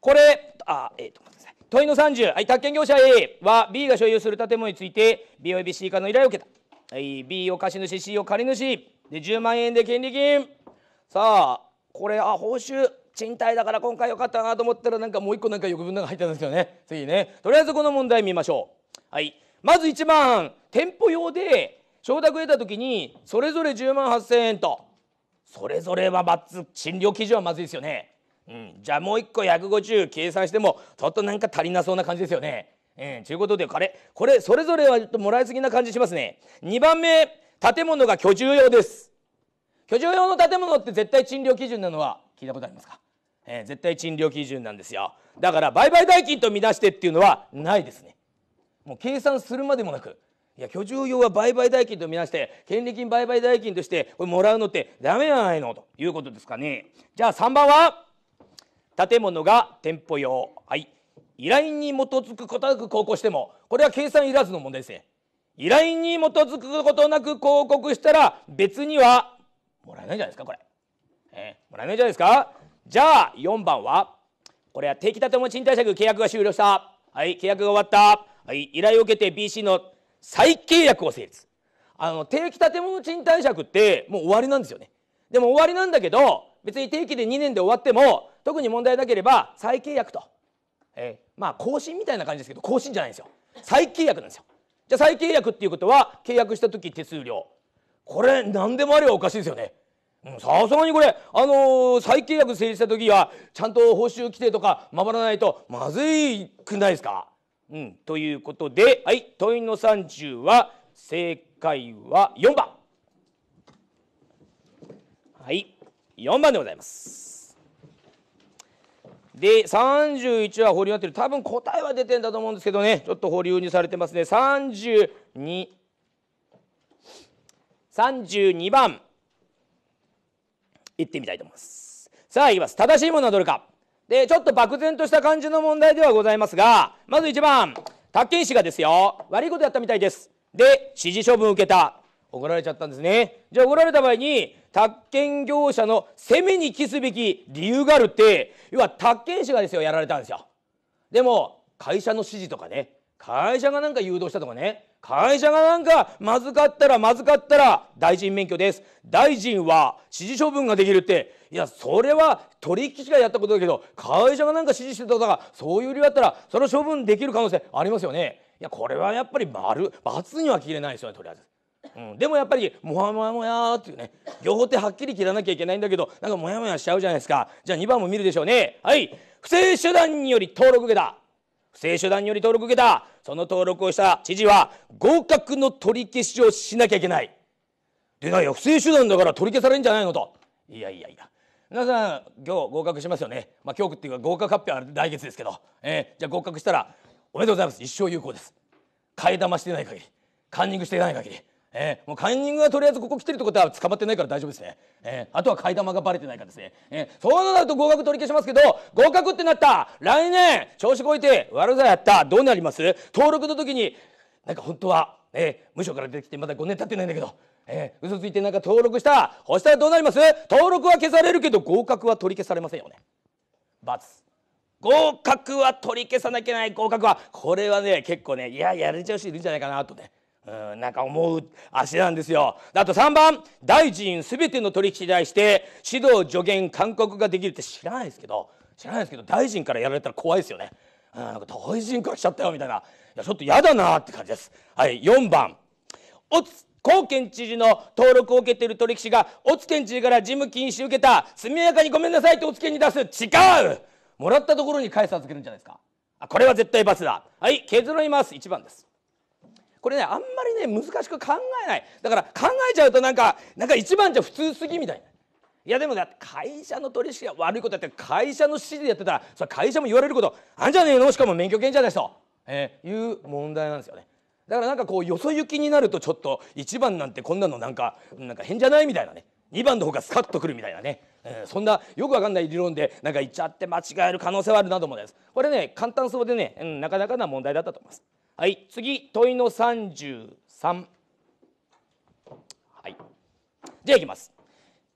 A: これ、あ、えっ、ー、と、問いの30、はい、宅建業者 A は B が所有する建物について B o B C 化の依頼を受けた、はい、B を貸主 C を借り主で10万円で権利金さあこれあ報酬賃貸だから今回良かったなと思ったらなんかもう一個なんか余分なが入ったんですよね次ねとりあえずこの問題見ましょうはいまず1番店舗用で承諾得た時にそれぞれ10万8000円とそれぞれはバツ、賃料基準はまずいですよねうん、じゃあもう一個百五十計算してもちょっとなんか足りなそうな感じですよね。えー、ということでこれこれそれぞれはちょっともらいすぎな感じしますね。二番目建物が居住用です。居住用の建物って絶対賃料基準なのは聞いたことありますか、えー、絶対賃料基準なんですよ。だから売買代金と見なしてっていうのはないですね。もう計算するまでもなく。いや居住用は売買代金と見なして権利金売買代金としてこれもらうのってダメじゃないのということですかね。じゃあ3番は建物が店舗用、はい、依頼に基づくことなく広告してもこれは計算いらずの問題ですね依頼に基づくことなく広告したら別にはもらえないんじゃないですかこれ、えー、もらえないんじゃないですかじゃあ4番はこれは定期建物賃貸借契約が終了したはい契約が終わったはい依頼を受けて BC の再契約を成立あの定期建物賃貸借ってもう終わりなんですよねでも終わりなんだけど別に定期で2年で終わっても特に問題なければ再契約と、えー、まあ更新みたいな感じですけど更新じゃないんですよ再契約なんですよじゃあ再契約っていうことは契約した時手数料これ何でもあればおかしいですよねさすがにこれ、あのー、再契約成立した時はちゃんと報酬規定とか守らないとまずいくないですか、うん、ということで、はい、問いの30は正解は4番はい4番でございます。で31は保留になってる多分答えは出てんだと思うんですけどねちょっと保留にされてますね3232 32番いってみたいと思いますさあいきます正しいものはどれかでちょっと漠然とした感じの問題ではございますがまず1番宅建士がですよ悪いことやったみたいですで指示処分受けた怒られちゃったんですね。じゃあ怒られた場合に、宅建業者の責めに期すべき理由があるって、要は宅建士がですよ、やられたんですよ。でも、会社の指示とかね、会社がなんか誘導したとかね、会社がなんか、まずかったらまずかったら、大臣免許です。大臣は指示処分ができるって、いや、それは取引士がやったことだけど、会社がなんか指示してたとか、そういう理由だったら、その処分できる可能性ありますよね。いや、これはやっぱり丸、罰には切れないですよね、とりあえず。うん、でもやっぱりもやもやもや」っていうね両方てはっきり切らなきゃいけないんだけどなんかもやもやしちゃうじゃないですかじゃあ2番も見るでしょうねはい不正手段により登録受けた不正手段により登録受けたその登録をした知事は合格の取り消しをしなきゃいけないでないや不正手段だから取り消されるんじゃないのといやいやいや皆さん今日合格しますよねまあ今日っていうか合格発表は来月ですけど、えー、じゃあ合格したらおめでとうございます一生有効です替え玉してない限りカンニングしてない限りえー、もうカンニングがとりあえずここ来てるってことは捕まってないから大丈夫ですね、えー、あとは替え玉がバレてないかですね、えー、そうなると合格取り消しますけど合格ってなった来年調子こいて悪さやったどうなります登録の時になんか本当は、えー、無所から出てきてまだ5年経ってないんだけどえー、嘘ついてなんか登録したそしたらどうなります登録は消されるけど合格は取り消されませんよね×合格は取り消さなきゃいけない合格はこれはね結構ねいややれちゃう人いるんじゃないかなとねうんなんか思う足なんですよあと3番大臣全ての取引に対して指導助言勧告ができるって知らないですけど知らないですけど大臣からやられたら怖いですよね。うん、なんか大臣から来ちゃったよみたいないやちょっと嫌だなって感じです。はい4番高県知事の登録を受けている取引士が乙県知事から事務禁止受けた速やかにごめんなさいと乙県に出す違うもらったところに返す預けるんじゃないですかあこれは絶対罰だはい削ります1番ですこれねあんまりね難しく考えないだから考えちゃうとなんかなんか一番じゃ普通すぎみたいないやでもだって会社の取引が悪いことやって会社の指示でやってたらそれ会社も言われることあんじゃねえのしかも免許権ゃないと、えー、いう問題なんですよねだからなんかこうよそ行きになるとちょっと1番なんてこんなのなんかなんか変じゃないみたいなね2番の方がスカッとくるみたいなね、えー、そんなよくわかんない理論でなんか言っちゃって間違える可能性はあるなと思うんですこれね簡単そうでね、うん、なかなかな問題だったと思います。はい次問いの33はいじゃあいきます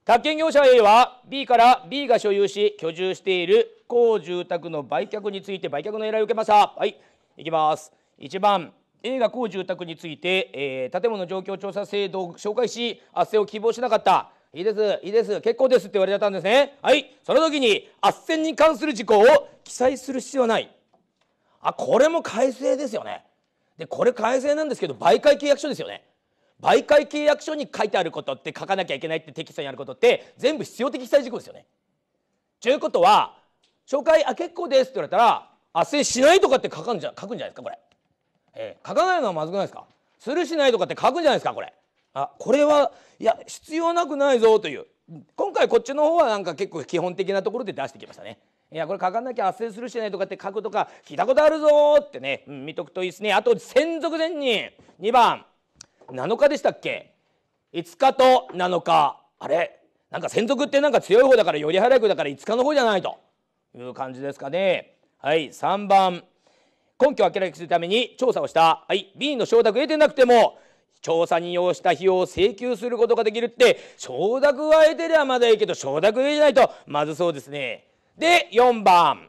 A: 宅建業者 A は B から B が所有し居住している高住宅の売却について売却の依頼を受けましたはいいきます1番 A が高住宅について、えー、建物状況調査制度を紹介し斡旋を希望しなかったいいですいいです結構ですって言われたんですねはいその時に斡旋に関する事項を記載する必要ないあこれも改正ですよねでこれ改正なんですけど媒介契約書ですよね媒介契約書に書いてあることって書かなきゃいけないってテキストにあることって全部必要的記載事項ですよね。ということは紹介あ結構ですって言われたらせい、しないとかって書くんじゃ書くんじゃないですかこれ、えー、書かないのはまずくないですかするしないとかって書くんじゃないですかこれあこれはいや必要なくないぞという今回こっちの方はなんか結構基本的なところで出してきましたね。いやこれ書かなきゃ圧旋するしないとかって書くとか聞いたことあるぞってね、うん、見とくといいですねあと専属前任2番7日でしたっけ5日と7日あれなんか専属ってなんか強い方だからより早くだから5日の方じゃないという感じですかねはい3番根拠を明らかにするために調査をした、はい、B の承諾得てなくても調査に要した費用を請求することができるって承諾は得てりゃまだいいけど承諾得てないとまずそうですね。で4番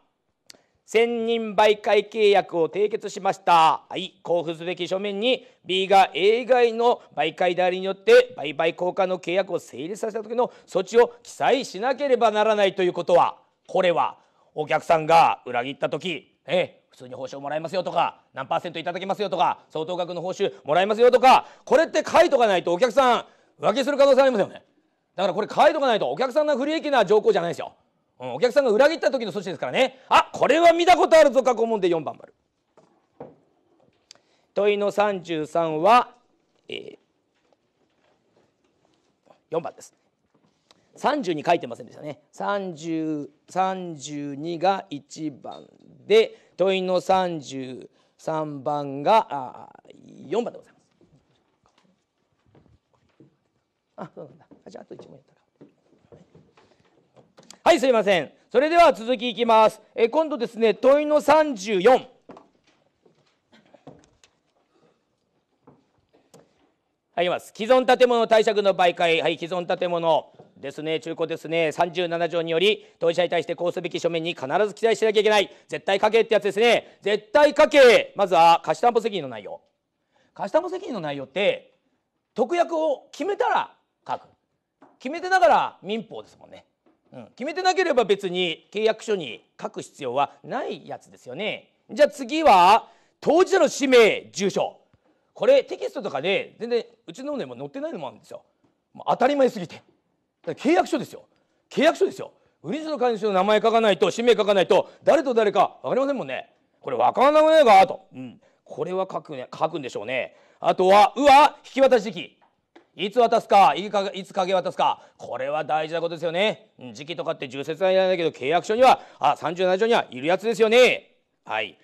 A: 専人媒介契約を締結しました、はい、交付すべき書面に B が A 以外の媒介代理によって売買交換の契約を成立させた時の措置を記載しなければならないということはこれはお客さんが裏切った時、え普通に報酬もらえますよとか何パーセントいただけますよとか相当額の報酬もらえますよとかこれって書いとかないとお客さん浮気する可能性ありますよねだからこれ書いとかないとお客さんが不利益な条項じゃないですようん、お客さんが裏切った時の措置ですからねあこれは見たことあるぞ過去問で4番丸問いの33は、えー、4番です32書いてませんでしたね3 2が1番で問いの33番があ4番でございますあそうなんだあじゃああと1問やったはい、すいません。それでは続きいきます。え今度ですね、問いの34。はい、います。既存建物貸借の媒介、はい、既存建物ですね、中古ですね、37条により、当事者に対してこうすべき書面に必ず記載しなきゃいけない、絶対家計ってやつですね。絶対家計、まずは貸し担保責任の内容。貸し担保責任の内容って、特約を決めたら書く。決めてながら民法ですもんね。うん、決めてなければ別に契約書に書く必要はないやつですよねじゃあ次は当事者の氏名住所これテキストとかで全然うちのねも載ってないのもあるんですよ当たり前すぎて契約書ですよ契約書ですよ売り主の会社の名前書かないと氏名書かないと誰と誰か分かりませんもんねこれ分からなくないかと、うん、これは書く,、ね、書くんでしょうねあとは「う」は引き渡し時期いつ渡すかいかいつ影渡すかこれは大事なことですよね時期とかって重説はいらないけど契約書にはあ37条にはいるやつですよねはい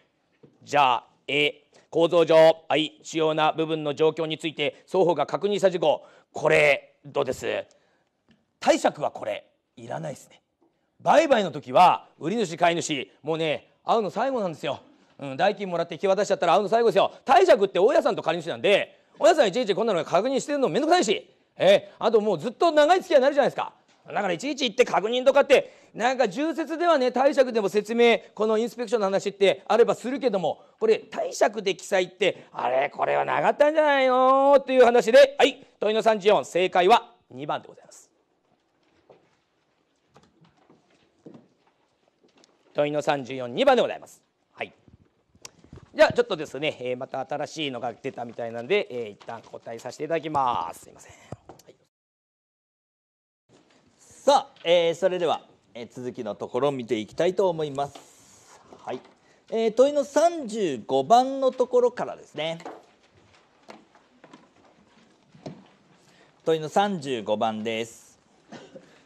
A: じゃあ A 構造上、はい、主要な部分の状況について双方が確認した事項これどうです貸借はこれいらないですね売買の時は売り主買い主もうね会うの最後なんですよ、うん、代金もらって引き渡しちゃったら会うの最後ですよ貸借って大家さんと借り主なんで親さんいちいちこんなの確認してるのめんどくさいし、えー、あともうずっと長い付き合いになるじゃないですか。だからいちいち行って確認とかってなんか重説ではね貸借でも説明このインスペクションの話ってあればするけどもこれ貸借で記載ってあれこれはなかったんじゃないのっていう話ではい問いの34正解は2番でございます。問いの342番でございます。じゃあちょっとですね、えまた新しいのが出たみたいなんで、えー、一
B: 旦交代させていただきます。すいません。はい、さあ、えー、それでは、えー、続きのところを見ていきたいと思います。はい。えー、問いの三十五番のところからですね。問いの三十五番です。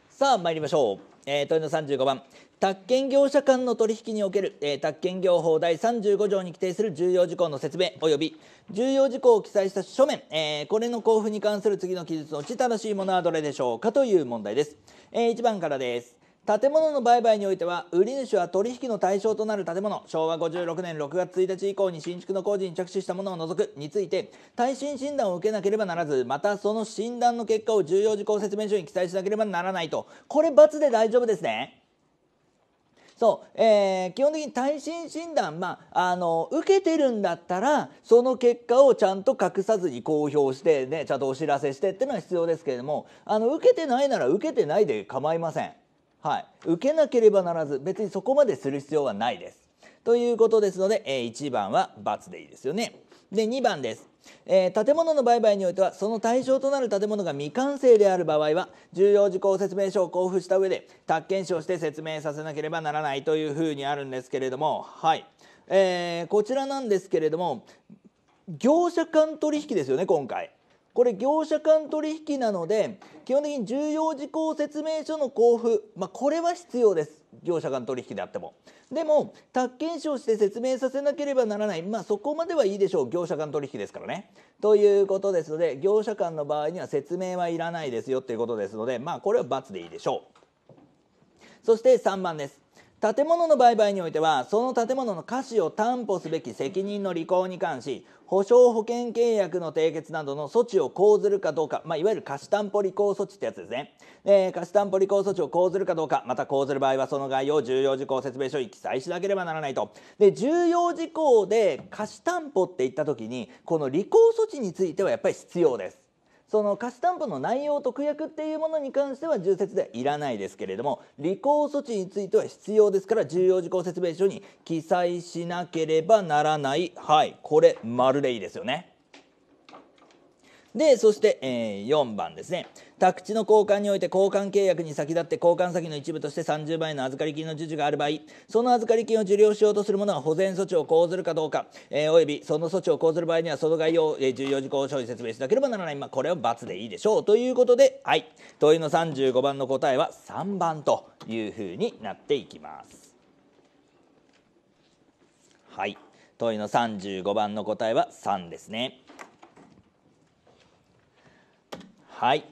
B: さあ参りましょう。えー、問いの三十五番。宅建業者間の取引における、えー、宅建業法第35条に規定する重要事項の説明及び重要事項を記載した書面、えー、これの交付に関する次の記述のうち正しいものはどれでしょうかという問題です、えー、1番からです建物の売買においては売り主は取引の対象となる建物昭和56年6月1日以降に新築の工事に着手したものを除くについて耐震診断を受けなければならずまたその診断の結果を重要事項説明書に記載しなければならないとこれ×で大丈夫ですねそう、えー、基本的に耐震診断、まあ、あの受けてるんだったらその結果をちゃんと隠さずに公表して、ね、ちゃんとお知らせしてっていうのは必要ですけれどもあの受けてないなら受けてないで構いません、はい、受けなければならず別にそこまでする必要はないですということですので、えー、1番は×でいいですよねで2番ですえー、建物の売買においてはその対象となる建物が未完成である場合は重要事項説明書を交付した上で宅建証して説明させなければならないというふうにあるんですけれども、はいえー、こちらなんですけれども業者間取引ですよね今回。これ業者間取引なので基本的に重要事項説明書の交付、まあ、これは必要です。業者間取引であってもでも宅建証して説明させなければならないまあそこまではいいでしょう業者間取引ですからねということですので業者間の場合には説明はいらないですよということですのでまあこれは×でいいでしょうそして3番です建物の売買においてはその建物の瑕疵を担保すべき責任の履行に関し保証保険契約の締結などの措置を講ずるかどうか、まあ、いわゆる貸担保履行措置ってやつですね、えー、貸担保履行措置を講ずるかどうかまた講ずる場合はその概要重要事項説明書に記載しなければならないとで重要事項で貸担保って言った時にこの履行措置についてはやっぱり必要ですその貸し担保の内容特約っていうものに関しては重説ではいらないですけれども履行措置については必要ですから重要事項説明書に記載しなければならないはいこれ丸でいいですよね。でそして、えー、4番ですね宅地の交換において交換契約に先立って交換先の一部として30万円の預かり金の授受がある場合その預かり金を受領しようとする者は保全措置を講ずるかどうか、えー、およびその措置を講ずる場合にはその概要を、えー、重要事項を所に説明しなければならない、まあ、これは罰でいいでしょうということではい問いの35番の答えは3番というふうになっていきます。はい問いの35番の答えは3ですね。はい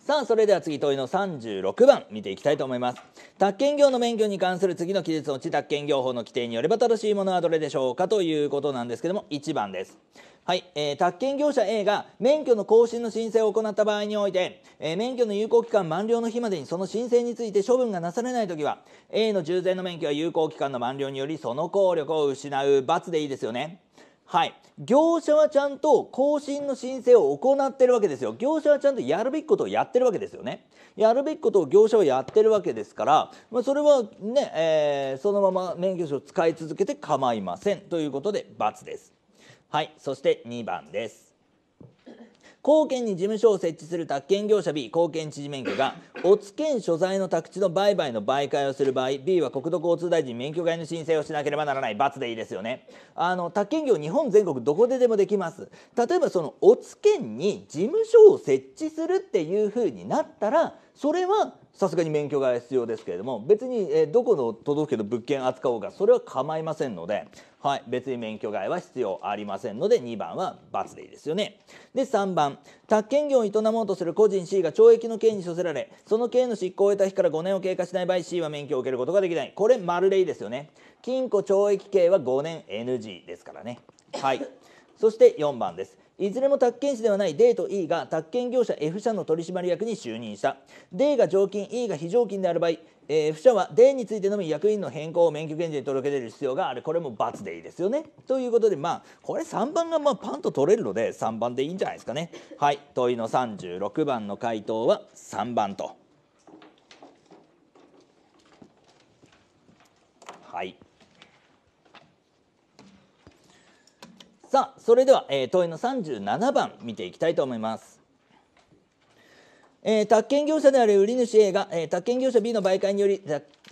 B: さあそれでは次問いの36番見ていきたいと思います宅建業の免許に関する次の記述のうち宅建業法の規定によれば正しいものはどれでしょうかということなんですけども1番ですはい、えー、宅建業者 A が免許の更新の申請を行った場合において、えー、免許の有効期間満了の日までにその申請について処分がなされない時は A の従前の免許は有効期間の満了によりその効力を失う×でいいですよねはい、業者はちゃんと更新の申請を行ってるわけですよ業者はちゃんとやるべきことをやってるわけですよねやるべきことを業者はやってるわけですから、まあ、それはね、えー、そのまま免許証を使い続けて構いませんということで×ですはいそして2番です貢献に事務所を設置する宅建業者 B 貢献知事免許が おつ県所在の宅地の売買の媒介をする場合 B は国土交通大臣免許外の申請をしなければならない罰でいいですよねあの宅建業日本全国どこででもできます例えばそのおつ県に事務所を設置するっていう風になったらそれはさすがに免許が必要ですけれども別に、えどこの都道府県の物件扱おうがそれは構いませんので、はい、別に免許外は必要ありませんので2番は×でいいですよねで3番宅建業を営もうとする個人 C が懲役の刑に処せられその刑の執行を終えた日から5年を経過しない場合 C は免許を受けることができないこれ丸でいいですよね禁錮懲役刑は5年 NG ですからねはいそして4番ですいずれも宅建士ではない D と E が宅建業者 F 社の取締役に就任した D が常勤 E が非常勤である場合え社は D についてのみ役員の変更を免許権事に届け出る必要があるこれも×でいいですよね。ということでまあこれ3番がまあパンと取れるので3番でいいんじゃないですかね。はい問いの36番の回答は3番と。はいさあそれでは、えー、問いの37番見ていきたいと思います。えー、宅建業者である売主 A が、えー、宅建業者 B の媒介により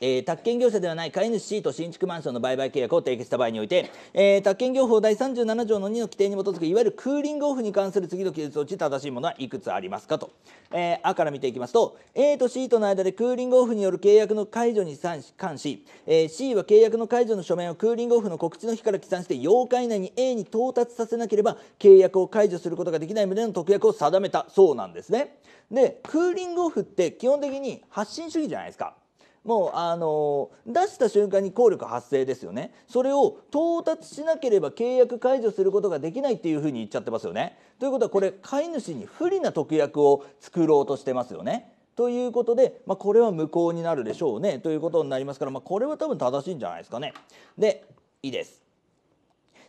B: えー、宅建業者ではない飼い主 C と新築マンションの売買契約を締結した場合において、えー、宅建業法第37条の2の規定に基づくいわゆるクーリングオフに関する次の記述のうち正しいものはいくつありますかと、えー、から見ていきますと A と C との間でクーリングオフによる契約の解除に関し、えー、C は契約の解除の書面をクーリングオフの告知の日から起算して8日以内に A に到達させなければ契約を解除することができない旨の特約を定めたそうなんですね。でクーリングオフって基本的に発信主義じゃないですか。もうあの出した瞬間に効力発生ですよねそれを到達しなければ契約解除することができないっていうふうに言っちゃってますよね。ということはこれ飼い主に不利な特約を作ろうとしてますよね。ということで、まあ、これは無効になるでしょうねということになりますから、まあ、これは多分正しいんじゃないですかね。でいいです。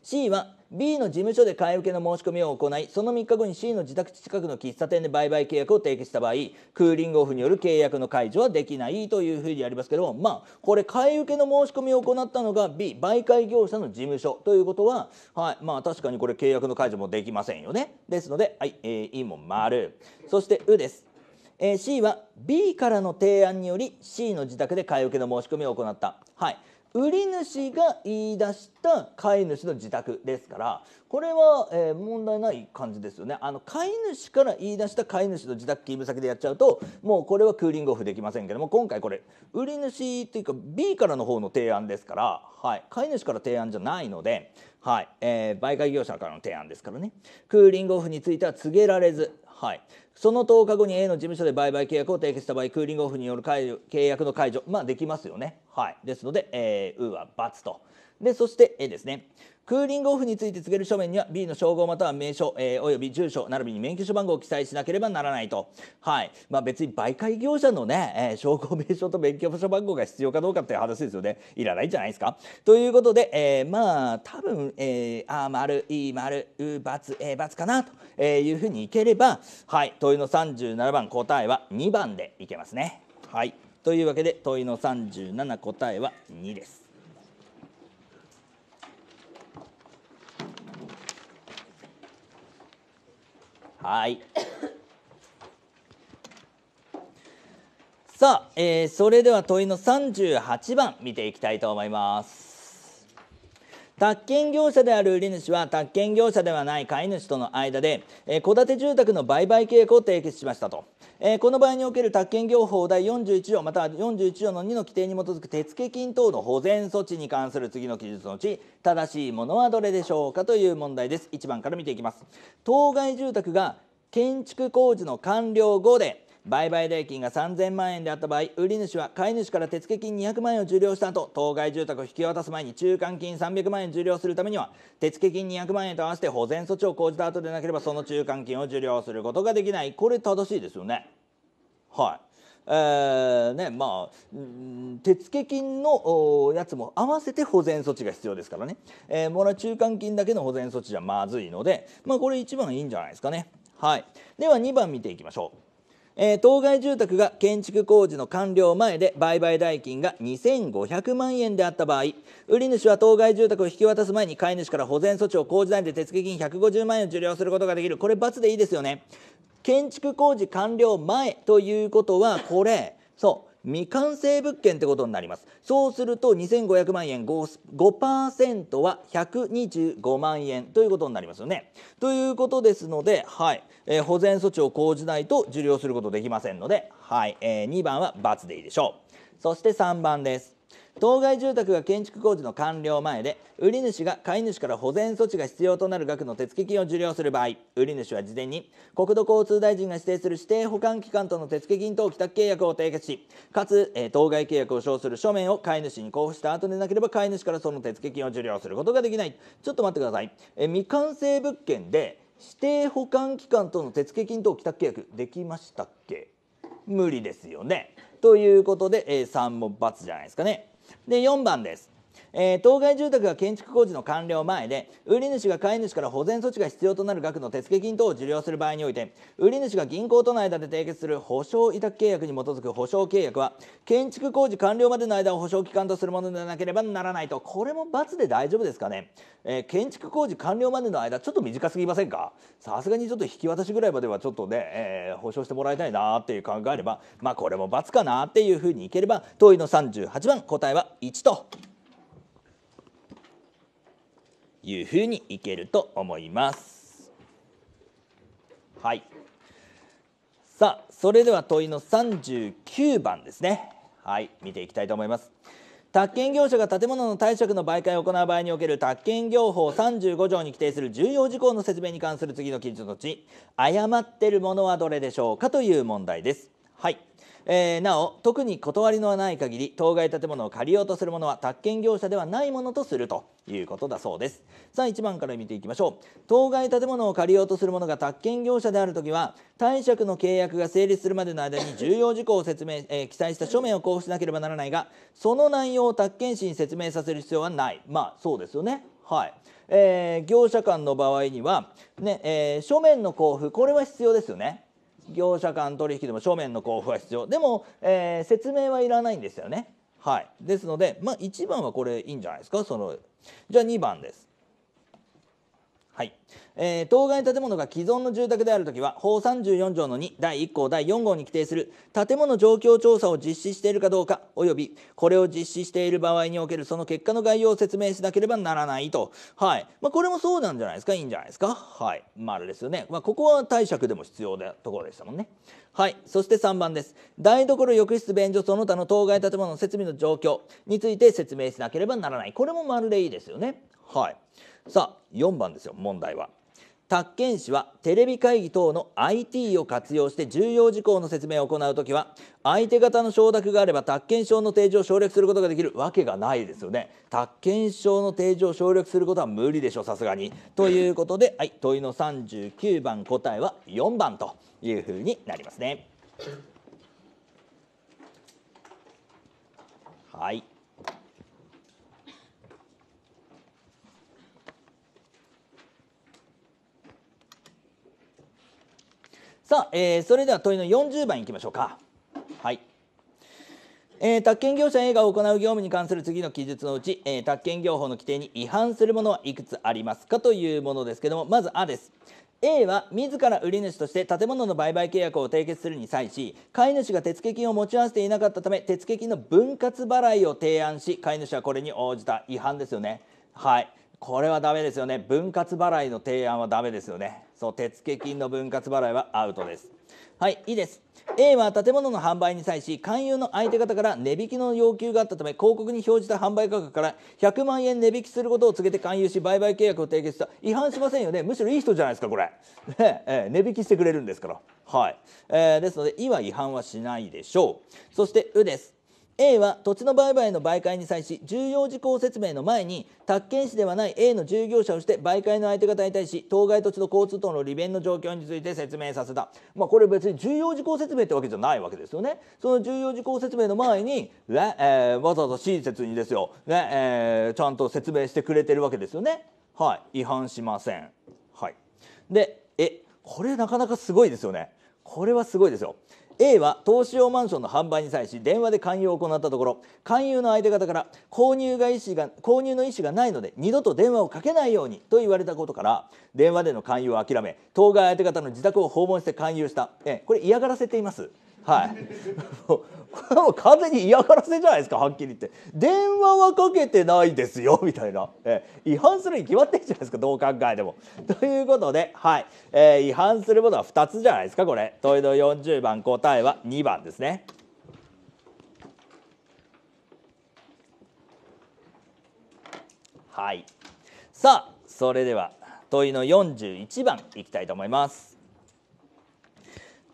B: C は B の事務所で買い受けの申し込みを行いその3日後に C の自宅近くの喫茶店で売買契約を締結した場合クーリングオフによる契約の解除はできないというふうにありますけどもまあこれ買い受けの申し込みを行ったのが B 媒介業者の事務所ということは、はい、まあ確かにこれ契約の解除もできませんよねですので、はいえー、も丸そして「う」です。えー、C は B からの提案により C の自宅で買い受けの申し込みを行った。はい売り主が言い出した飼い主の自宅ですからこれは、えー、問題ない感じですよねあの飼い主から言い出した飼い主の自宅勤務先でやっちゃうともうこれはクーリングオフできませんけども今回これ売り主というか B からの方の提案ですから、はい、飼い主から提案じゃないので、はいえー、売買業者からの提案ですからねクーリングオフについては告げられずはい、その10日後に A の事務所で売買契約を締結した場合クーリングオフによる契約の解除、まあ、できますよね、はい、ですので、えー、ウーは×とでそして A ですねクーリングオフについて告げる書面には B の称号または名称、えー、および住所並びに免許証番号を記載しなければならないと、はいまあ、別に媒介業者のね、えー、称号名称と免許証番号が必要かどうかっていう話ですよねいらないんじゃないですかということで、えー、まあ多分、えー、あ丸い丸う×え×かなと、えいうふうにいければはい問いの37番答えは2番でいけますね。はいというわけで問いの37答えは2です。はい。さあ、えー、それでは問いの38番見ていきたいと思います。宅建業者である売り主は宅建業者ではない買い主との間で戸、えー、建て住宅の売買契約を締結しましたと、えー、この場合における宅建業法第41条または41条の2の規定に基づく手付金等の保全措置に関する次の記述のうち正しいものはどれでしょうかという問題です1番から見ていきます当該住宅が建築工事の完了後で売買代金が3000万円であった場合売り主は買い主から手付金200万円を受領した後当該住宅を引き渡す前に中間金300万円受領するためには手付金200万円と合わせて保全措置を講じた後でなければその中間金を受領することができないこれ正しいですよねはいえーねまあ、手付金のやつも合わせて保全措置が必要ですからね、えー、もら中間金だけの保全措置じゃまずいので、まあ、これ1番いいんじゃないですかね。はい、では2番見ていきましょう。えー、当該住宅が建築工事の完了前で売買代金が2500万円であった場合売り主は当該住宅を引き渡す前に買い主から保全措置を講じないで手付金150万円を受領することができるこれ罰でいいですよね建築工事完了前ということはこれそう未完成物件ってことになりますそうすると2500万円 5%, 5は125万円ということになりますよねということですのではいえー、保全措置を講じないと受領することできませんので、はいえー、2番は×でいいでしょうそして3番です当該住宅が建築工事の完了前で売り主が買い主から保全措置が必要となる額の手付金を受領する場合売り主は事前に国土交通大臣が指定する指定保管機関との手付金等帰宅契約を締結しかつ、えー、当該契約を称する書面を買い主に交付した後でなければ買い主からその手付金を受領することができないちょっと待ってください、えー、未完成物件で指定保管機関との手付金等帰宅契約できましたっけ無理ですよね。ということで、え3も×じゃないですかね。で4番です。えー、当該住宅が建築工事の完了前で売り主が買い主から保全措置が必要となる額の手付金等を受領する場合において売り主が銀行との間で締結する保証委託契約に基づく保証契約は建築工事完了までの間を保証期間とするものでなければならないとこれも罰で大丈夫ですかね、えー、建築工事完了までの間ちょっと短すぎませんかさすがにちょっと引き渡しぐらいまではちょっとね、えー、保証してもらいたいなっていう考えればまあこれも罰かなっていうふうにいければ問いの38番答えは1と。いうふうにいけると思います。はい、さあそれでは問いの三十九番ですねはい見ていきたいと思います。宅建業者が建物の貸借の媒介を行う場合における宅建業法35条に規定する重要事項の説明に関する次の記述のうち誤っているものはどれでしょうかという問題です。はいえー、なお特に断りのない限り当該建物を借りようとするものは宅建業者ではないものとするということだそうですさあ1番から見ていきましょう当該建物を借りようとする者が宅建業者である時は貸借の契約が成立するまでの間に重要事項を説明、えー、記載した書面を交付しなければならないがその内容を宅建士に説明させる必要はないまあそうですよねはいえー、業者間の場合にはね、ねえー、書面の交付これは必要ですよね業者間取引でも書面の交付は必要でも、えー、説明はいらないんですよね。はい、ですので、まあ、1番はこれいいんじゃないですかそのじゃあ2番です。はい、えー、当該建物が既存の住宅であるときは法34条の2第1項第4号に規定する建物状況調査を実施しているかどうか及びこれを実施している場合におけるその結果の概要を説明しなければならないと、はいまあ、これもそうなんじゃないですかいいんじゃないですかはい、まあ、あれですよね、まあ、ここは貸借でも必要なところでしたもんねはいそして3番です台所浴室便所その他の当該建物の設備の状況について説明しなければならないこれもまるでいいですよねはいさあ4番ですよ問題は。宅建士はテレビ会議等の IT を活用して重要事項の説明を行うときは相手方の承諾があれば宅建証の提示を省略することができるわけがないですよね宅建証の提示を省略することは無理でしょさすがにということで、はい、問いの39番答えは4番というふうになりますねはいさあ、えー、それでは問いの40番いきましょうかはいえー、宅建業者 A が行う業務に関する次の記述のうち、えー、宅建業法の規定に違反するものはいくつありますかというものですけどもまず「あ」です A は自ら売り主として建物の売買契約を締結するに際し買い主が手付金を持ち合わせていなかったため手付金の分割払いを提案し飼い主はこれに応じた違反ですよねはいこれはダメですよね分割払いの提案はダメですよねその手付金の分割払いはアウトですはいいいです A は建物の販売に際し勧誘の相手方から値引きの要求があったため広告に表示した販売価格から100万円値引きすることを告げて勧誘し売買契約を締結した違反しませんよねむしろいい人じゃないですかこれ、ねえ値引きしてくれるんですからはい、えー、ですので「い」は違反はしないでしょうそして「う」です A は土地の売買の媒介に際し重要事項説明の前に宅建士ではない A の従業者をして媒介の相手方に対し当該土地の交通等の利便の状況について説明させた、まあ、これ別に重要事項説明ってわけじゃないわけですよねその重要事項説明の前に、えー、わざわざ親切にですよ、ねえー、ちゃんと説明してくれてるわけですよねはい違反しませんはいでえこれなかなかすごいですよねこれはすごいですよ A は投資用マンションの販売に際し電話で勧誘を行ったところ勧誘の相手方から購入が意思が購入の意思がないので二度と電話をかけないようにと言われたことから電話での勧誘を諦め当該相手方の自宅を訪問して勧誘した、えこれ嫌がらせています。はい、これはもう完全に嫌がらせじゃないですかはっきり言って電話はかけてないですよ みたいな、え違反するに決まってるじゃないですかどう考えても。ということで、はいえー、違反するものは2つじゃないですかこれ問いの40番答えは2番ですね。はいさあそれでは問いの41番いきたいと思います。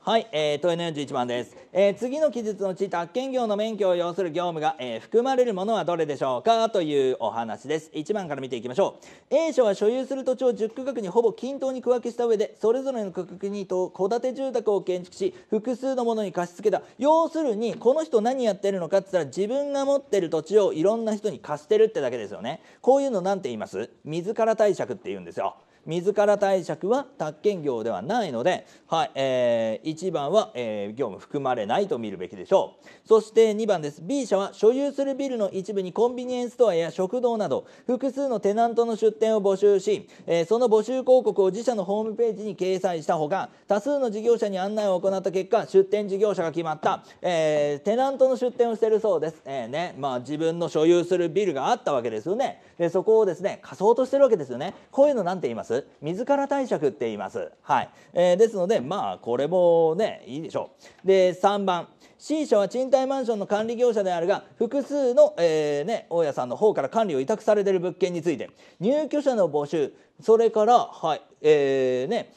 B: はい、えー、問いの41番です、えー、次の記述のうち宅建業の免許を要する業務が、えー、含まれるものはどれでしょうかというお話です1番から見ていきましょう A 社は所有する土地を10区画にほぼ均等に区分けした上でそれぞれの区画に戸建て住宅を建築し複数のものに貸し付けた要するにこの人何やってるのかって言ったら自分が持ってる土地をいろんな人に貸してるってだけですよねこういうの何て言います自ら貸借って言うんですよ自ら貸借は宅建業ではないので、はいえー、1番は、えー、業務含まれないと見るべきでしょうそして2番です B 社は所有するビルの一部にコンビニエンスストアや食堂など複数のテナントの出店を募集し、えー、その募集広告を自社のホームページに掲載したほか多数の事業者に案内を行った結果出店事業者が決まった、えー、テナントの出店をしているそうです、えー、ねまあ、自分の所有するビルがあったわけですよねでそこをですね仮想としてるわけですよねこういうのんて言います水から貸借って言います、はいえー、ですのでまあこれもねいいでしょうで3番 C 社は賃貸マンションの管理業者であるが複数の、えー、ね、大家さんの方から管理を委託されている物件について入居者の募集それから、はいえーね、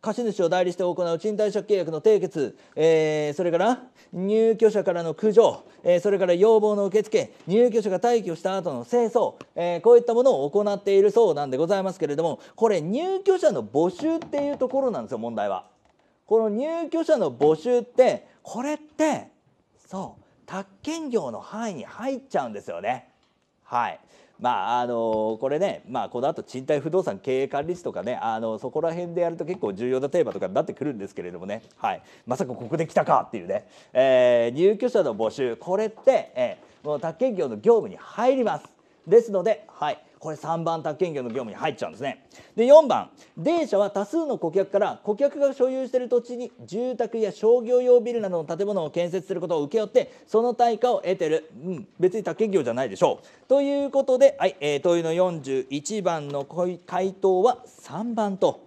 B: 貸主を代理して行う賃貸借契約の締結、えー、それから入居者からの苦情、えー、それから要望の受付入居者が退去した後の清掃、えー、こういったものを行っているそうなんでございますけれどもこれ入居者の募集っていうところなんですよ問題は。この入居者の募集ってこれってそう宅建業の範囲に入っちゃうんですよね。はい、まああのこれね、まあ、この後賃貸不動産経営管理士とかねあのそこら辺でやると結構重要なテーマとかになってくるんですけれどもね、はい、まさかここで来たかっていうね、えー、入居者の募集これって、えー、もう宅建業の業務に入ります。ですので、はいこれ3番宅建業の業務に入っちゃうんですねで4番 D 社は多数の顧客から顧客が所有している土地に住宅や商業用ビルなどの建物を建設することを請け負ってその対価を得てる、うん、別に宅建業じゃないでしょうということで、はいえー、問いの41番の回答は3番と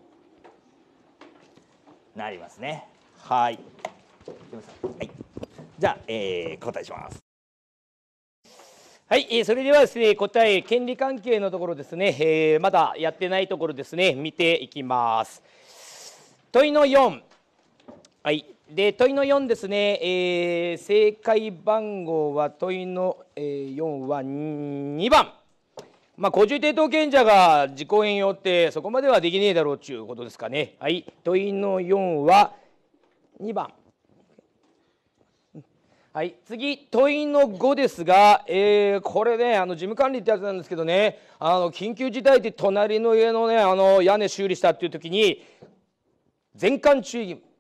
B: なりますねはいはいじゃあ、えー、答
A: えしますはい、えー、それではですね、答え、権利関係のところですね、えー、まだやってないところですね、見ていきます。問いの4。はい。で、問いの4ですね、えー、正解番号は問いの、えー、4は2番。まあ、個人抵当権者が自己援用ってそこまではできねえだろうということですかね。はい。問いの4は2番。はい、次、問いの5ですが、えー、これね、あの事務管理ってやつなんですけどね、あの緊急事態で隣の家のね、あの屋根修理したっていう時に、全館注意義務。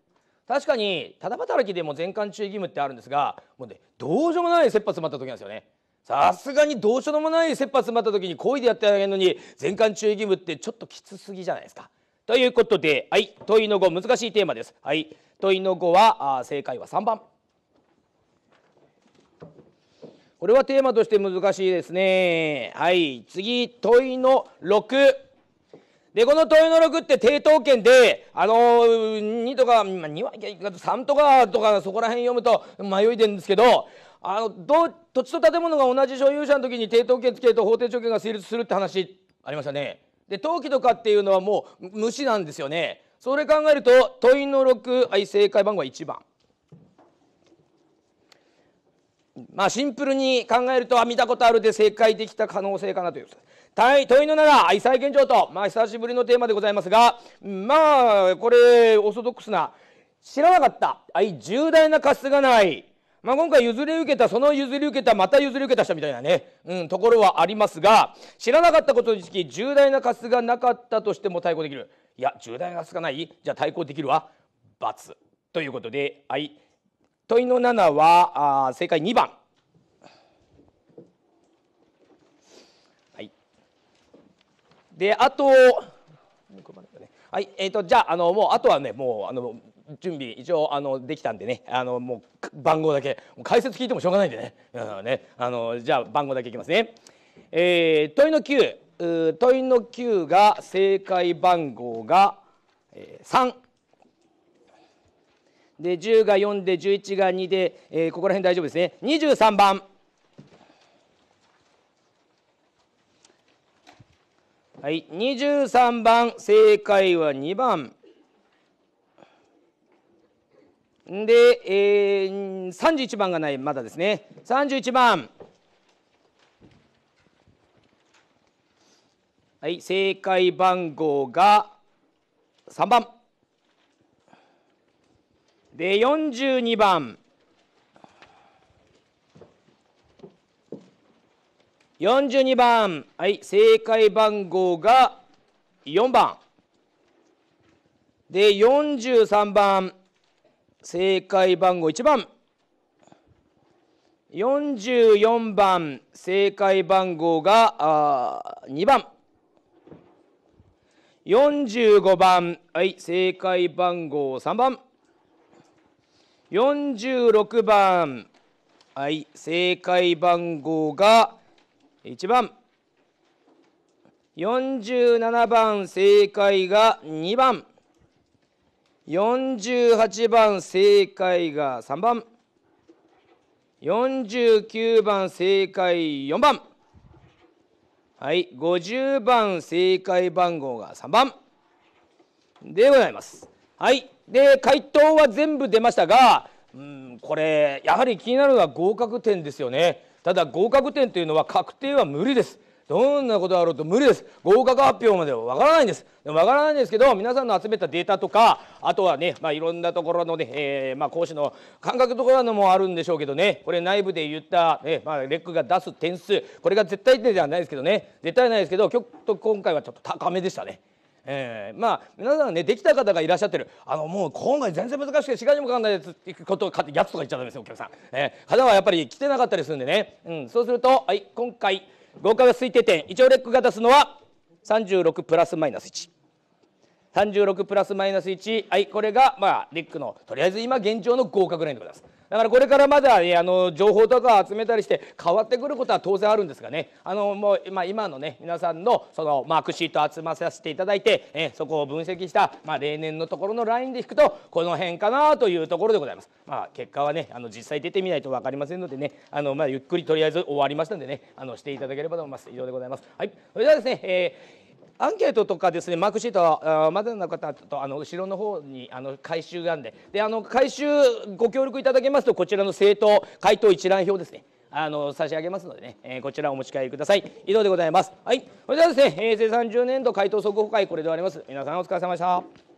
A: 確かに、ただ働きでも全館注意義務ってあるんですが、もうね、どうしようもない切羽詰まった時なんですよね。さすがにどうしようもない切羽詰まった時に好意でやってあげるのに、全館注意義務ってちょっときつすぎじゃないですか。ということで、はい、問いの5、難しいテーマです。はい、問いの5は、あ正解は3番。これはテーマとして難しいですね。はい。次、問いの6。で、この問いの6って抵当権で、あのー、2とか、2は3とかとか、そこら辺読むと迷いてるんですけど、あの、ど、土地と建物が同じ所有者の時に抵当権つけると法定条件が成立するって話ありましたね。で、登記とかっていうのはもう無視なんですよね。それ考えると、問いの6、はい、正解番号は1番。まあシンプルに考えると見たことあるで正解できた可能性かなという問いの長愛妻現状と、まあ、久しぶりのテーマでございますがまあこれオーソドックスな知らなかったい重大な過失がない、まあ、今回譲り受けたその譲り受けたまた譲り受けた人みたいなね、うん、ところはありますが知らなかったことにつき重大な過失がなかったとしても対抗できるいや重大な過失がないじゃあ対抗できるわ、×ということで愛問いの7はあ正解2番はいであとはいえーと、じゃあのもうあとはねもうあの準備一応あのできたんでねあのもう番号だけ解説聞いてもしょうがないんでね皆さねあのじゃあ番号だけいきますね、えー、問いの9問いの9が正解番号が、えー、3。で10が4で11が2で、えー、ここら辺大丈夫ですね23番はい23番正解は2番で、えー、31番がないまだですね31番はい正解番号が3番で42番42番はい正解番号が4番で43番正解番号1番44番正解番号があ2番45番はい正解番号3番46番はい正解番号が1番47番正解が2番48番正解が3番49番正解4番はい50番正解番号が3番でございますはいで回答は全部出ましたが、うん、これやはり気になるのは合格点ですよねただ合格点というのは確定は無理ですどんなことだろうと無理です合格発表まではわからないんですわからないんですけど皆さんの集めたデータとかあとはね、まあ、いろんなところのね、えー、まあ、講師の感覚とこかのもあるんでしょうけどねこれ内部で言った、ねまあ、レックが出す点数これが絶対点ではないですけどね絶対ないですけどちょっと今回はちょっと高めでしたねえー、まあ皆さんねできた方がいらっしゃってるあのもう今回全然難しくて時間にもかかんないことをやつとか言っちゃダメですよお客さん、えー、方はやっぱり来てなかったりするんでね、うん、そうすると、はい、今回合格推定点一応レックが出すのは36プラスマイナス1。36プラスマイナス1、はい、これが、まあ、レックのとりあえず今現状の合格ラインでございます。だからこれからまだねあの情報とかを集めたりして変わってくることは当然あるんですがねあのもう、まあ、今のね皆さんのそのマークシート集まさせていただいて、えそこを分析した、まあ、例年のところのラインで引くとこの辺かなというところでございます。まあ、結果はねあの実際出てみないと分かりませんのでねあの、まあ、ゆっくりとりあえず終わりましたんでねあのしていただければと思います。以上でございます。はい、それではですね、えーアンケートとかですねマークシートはまだの方とあの後ろの方にあの回収があるんでであの回収ご協力いただけますとこちらの政党回答一覧表ですねあの差し上げますのでね、えー、こちらお持ち帰りください以上でございますはいそれではですね
B: 平成30年度回答速報会これで終わります皆さんお疲れ様でした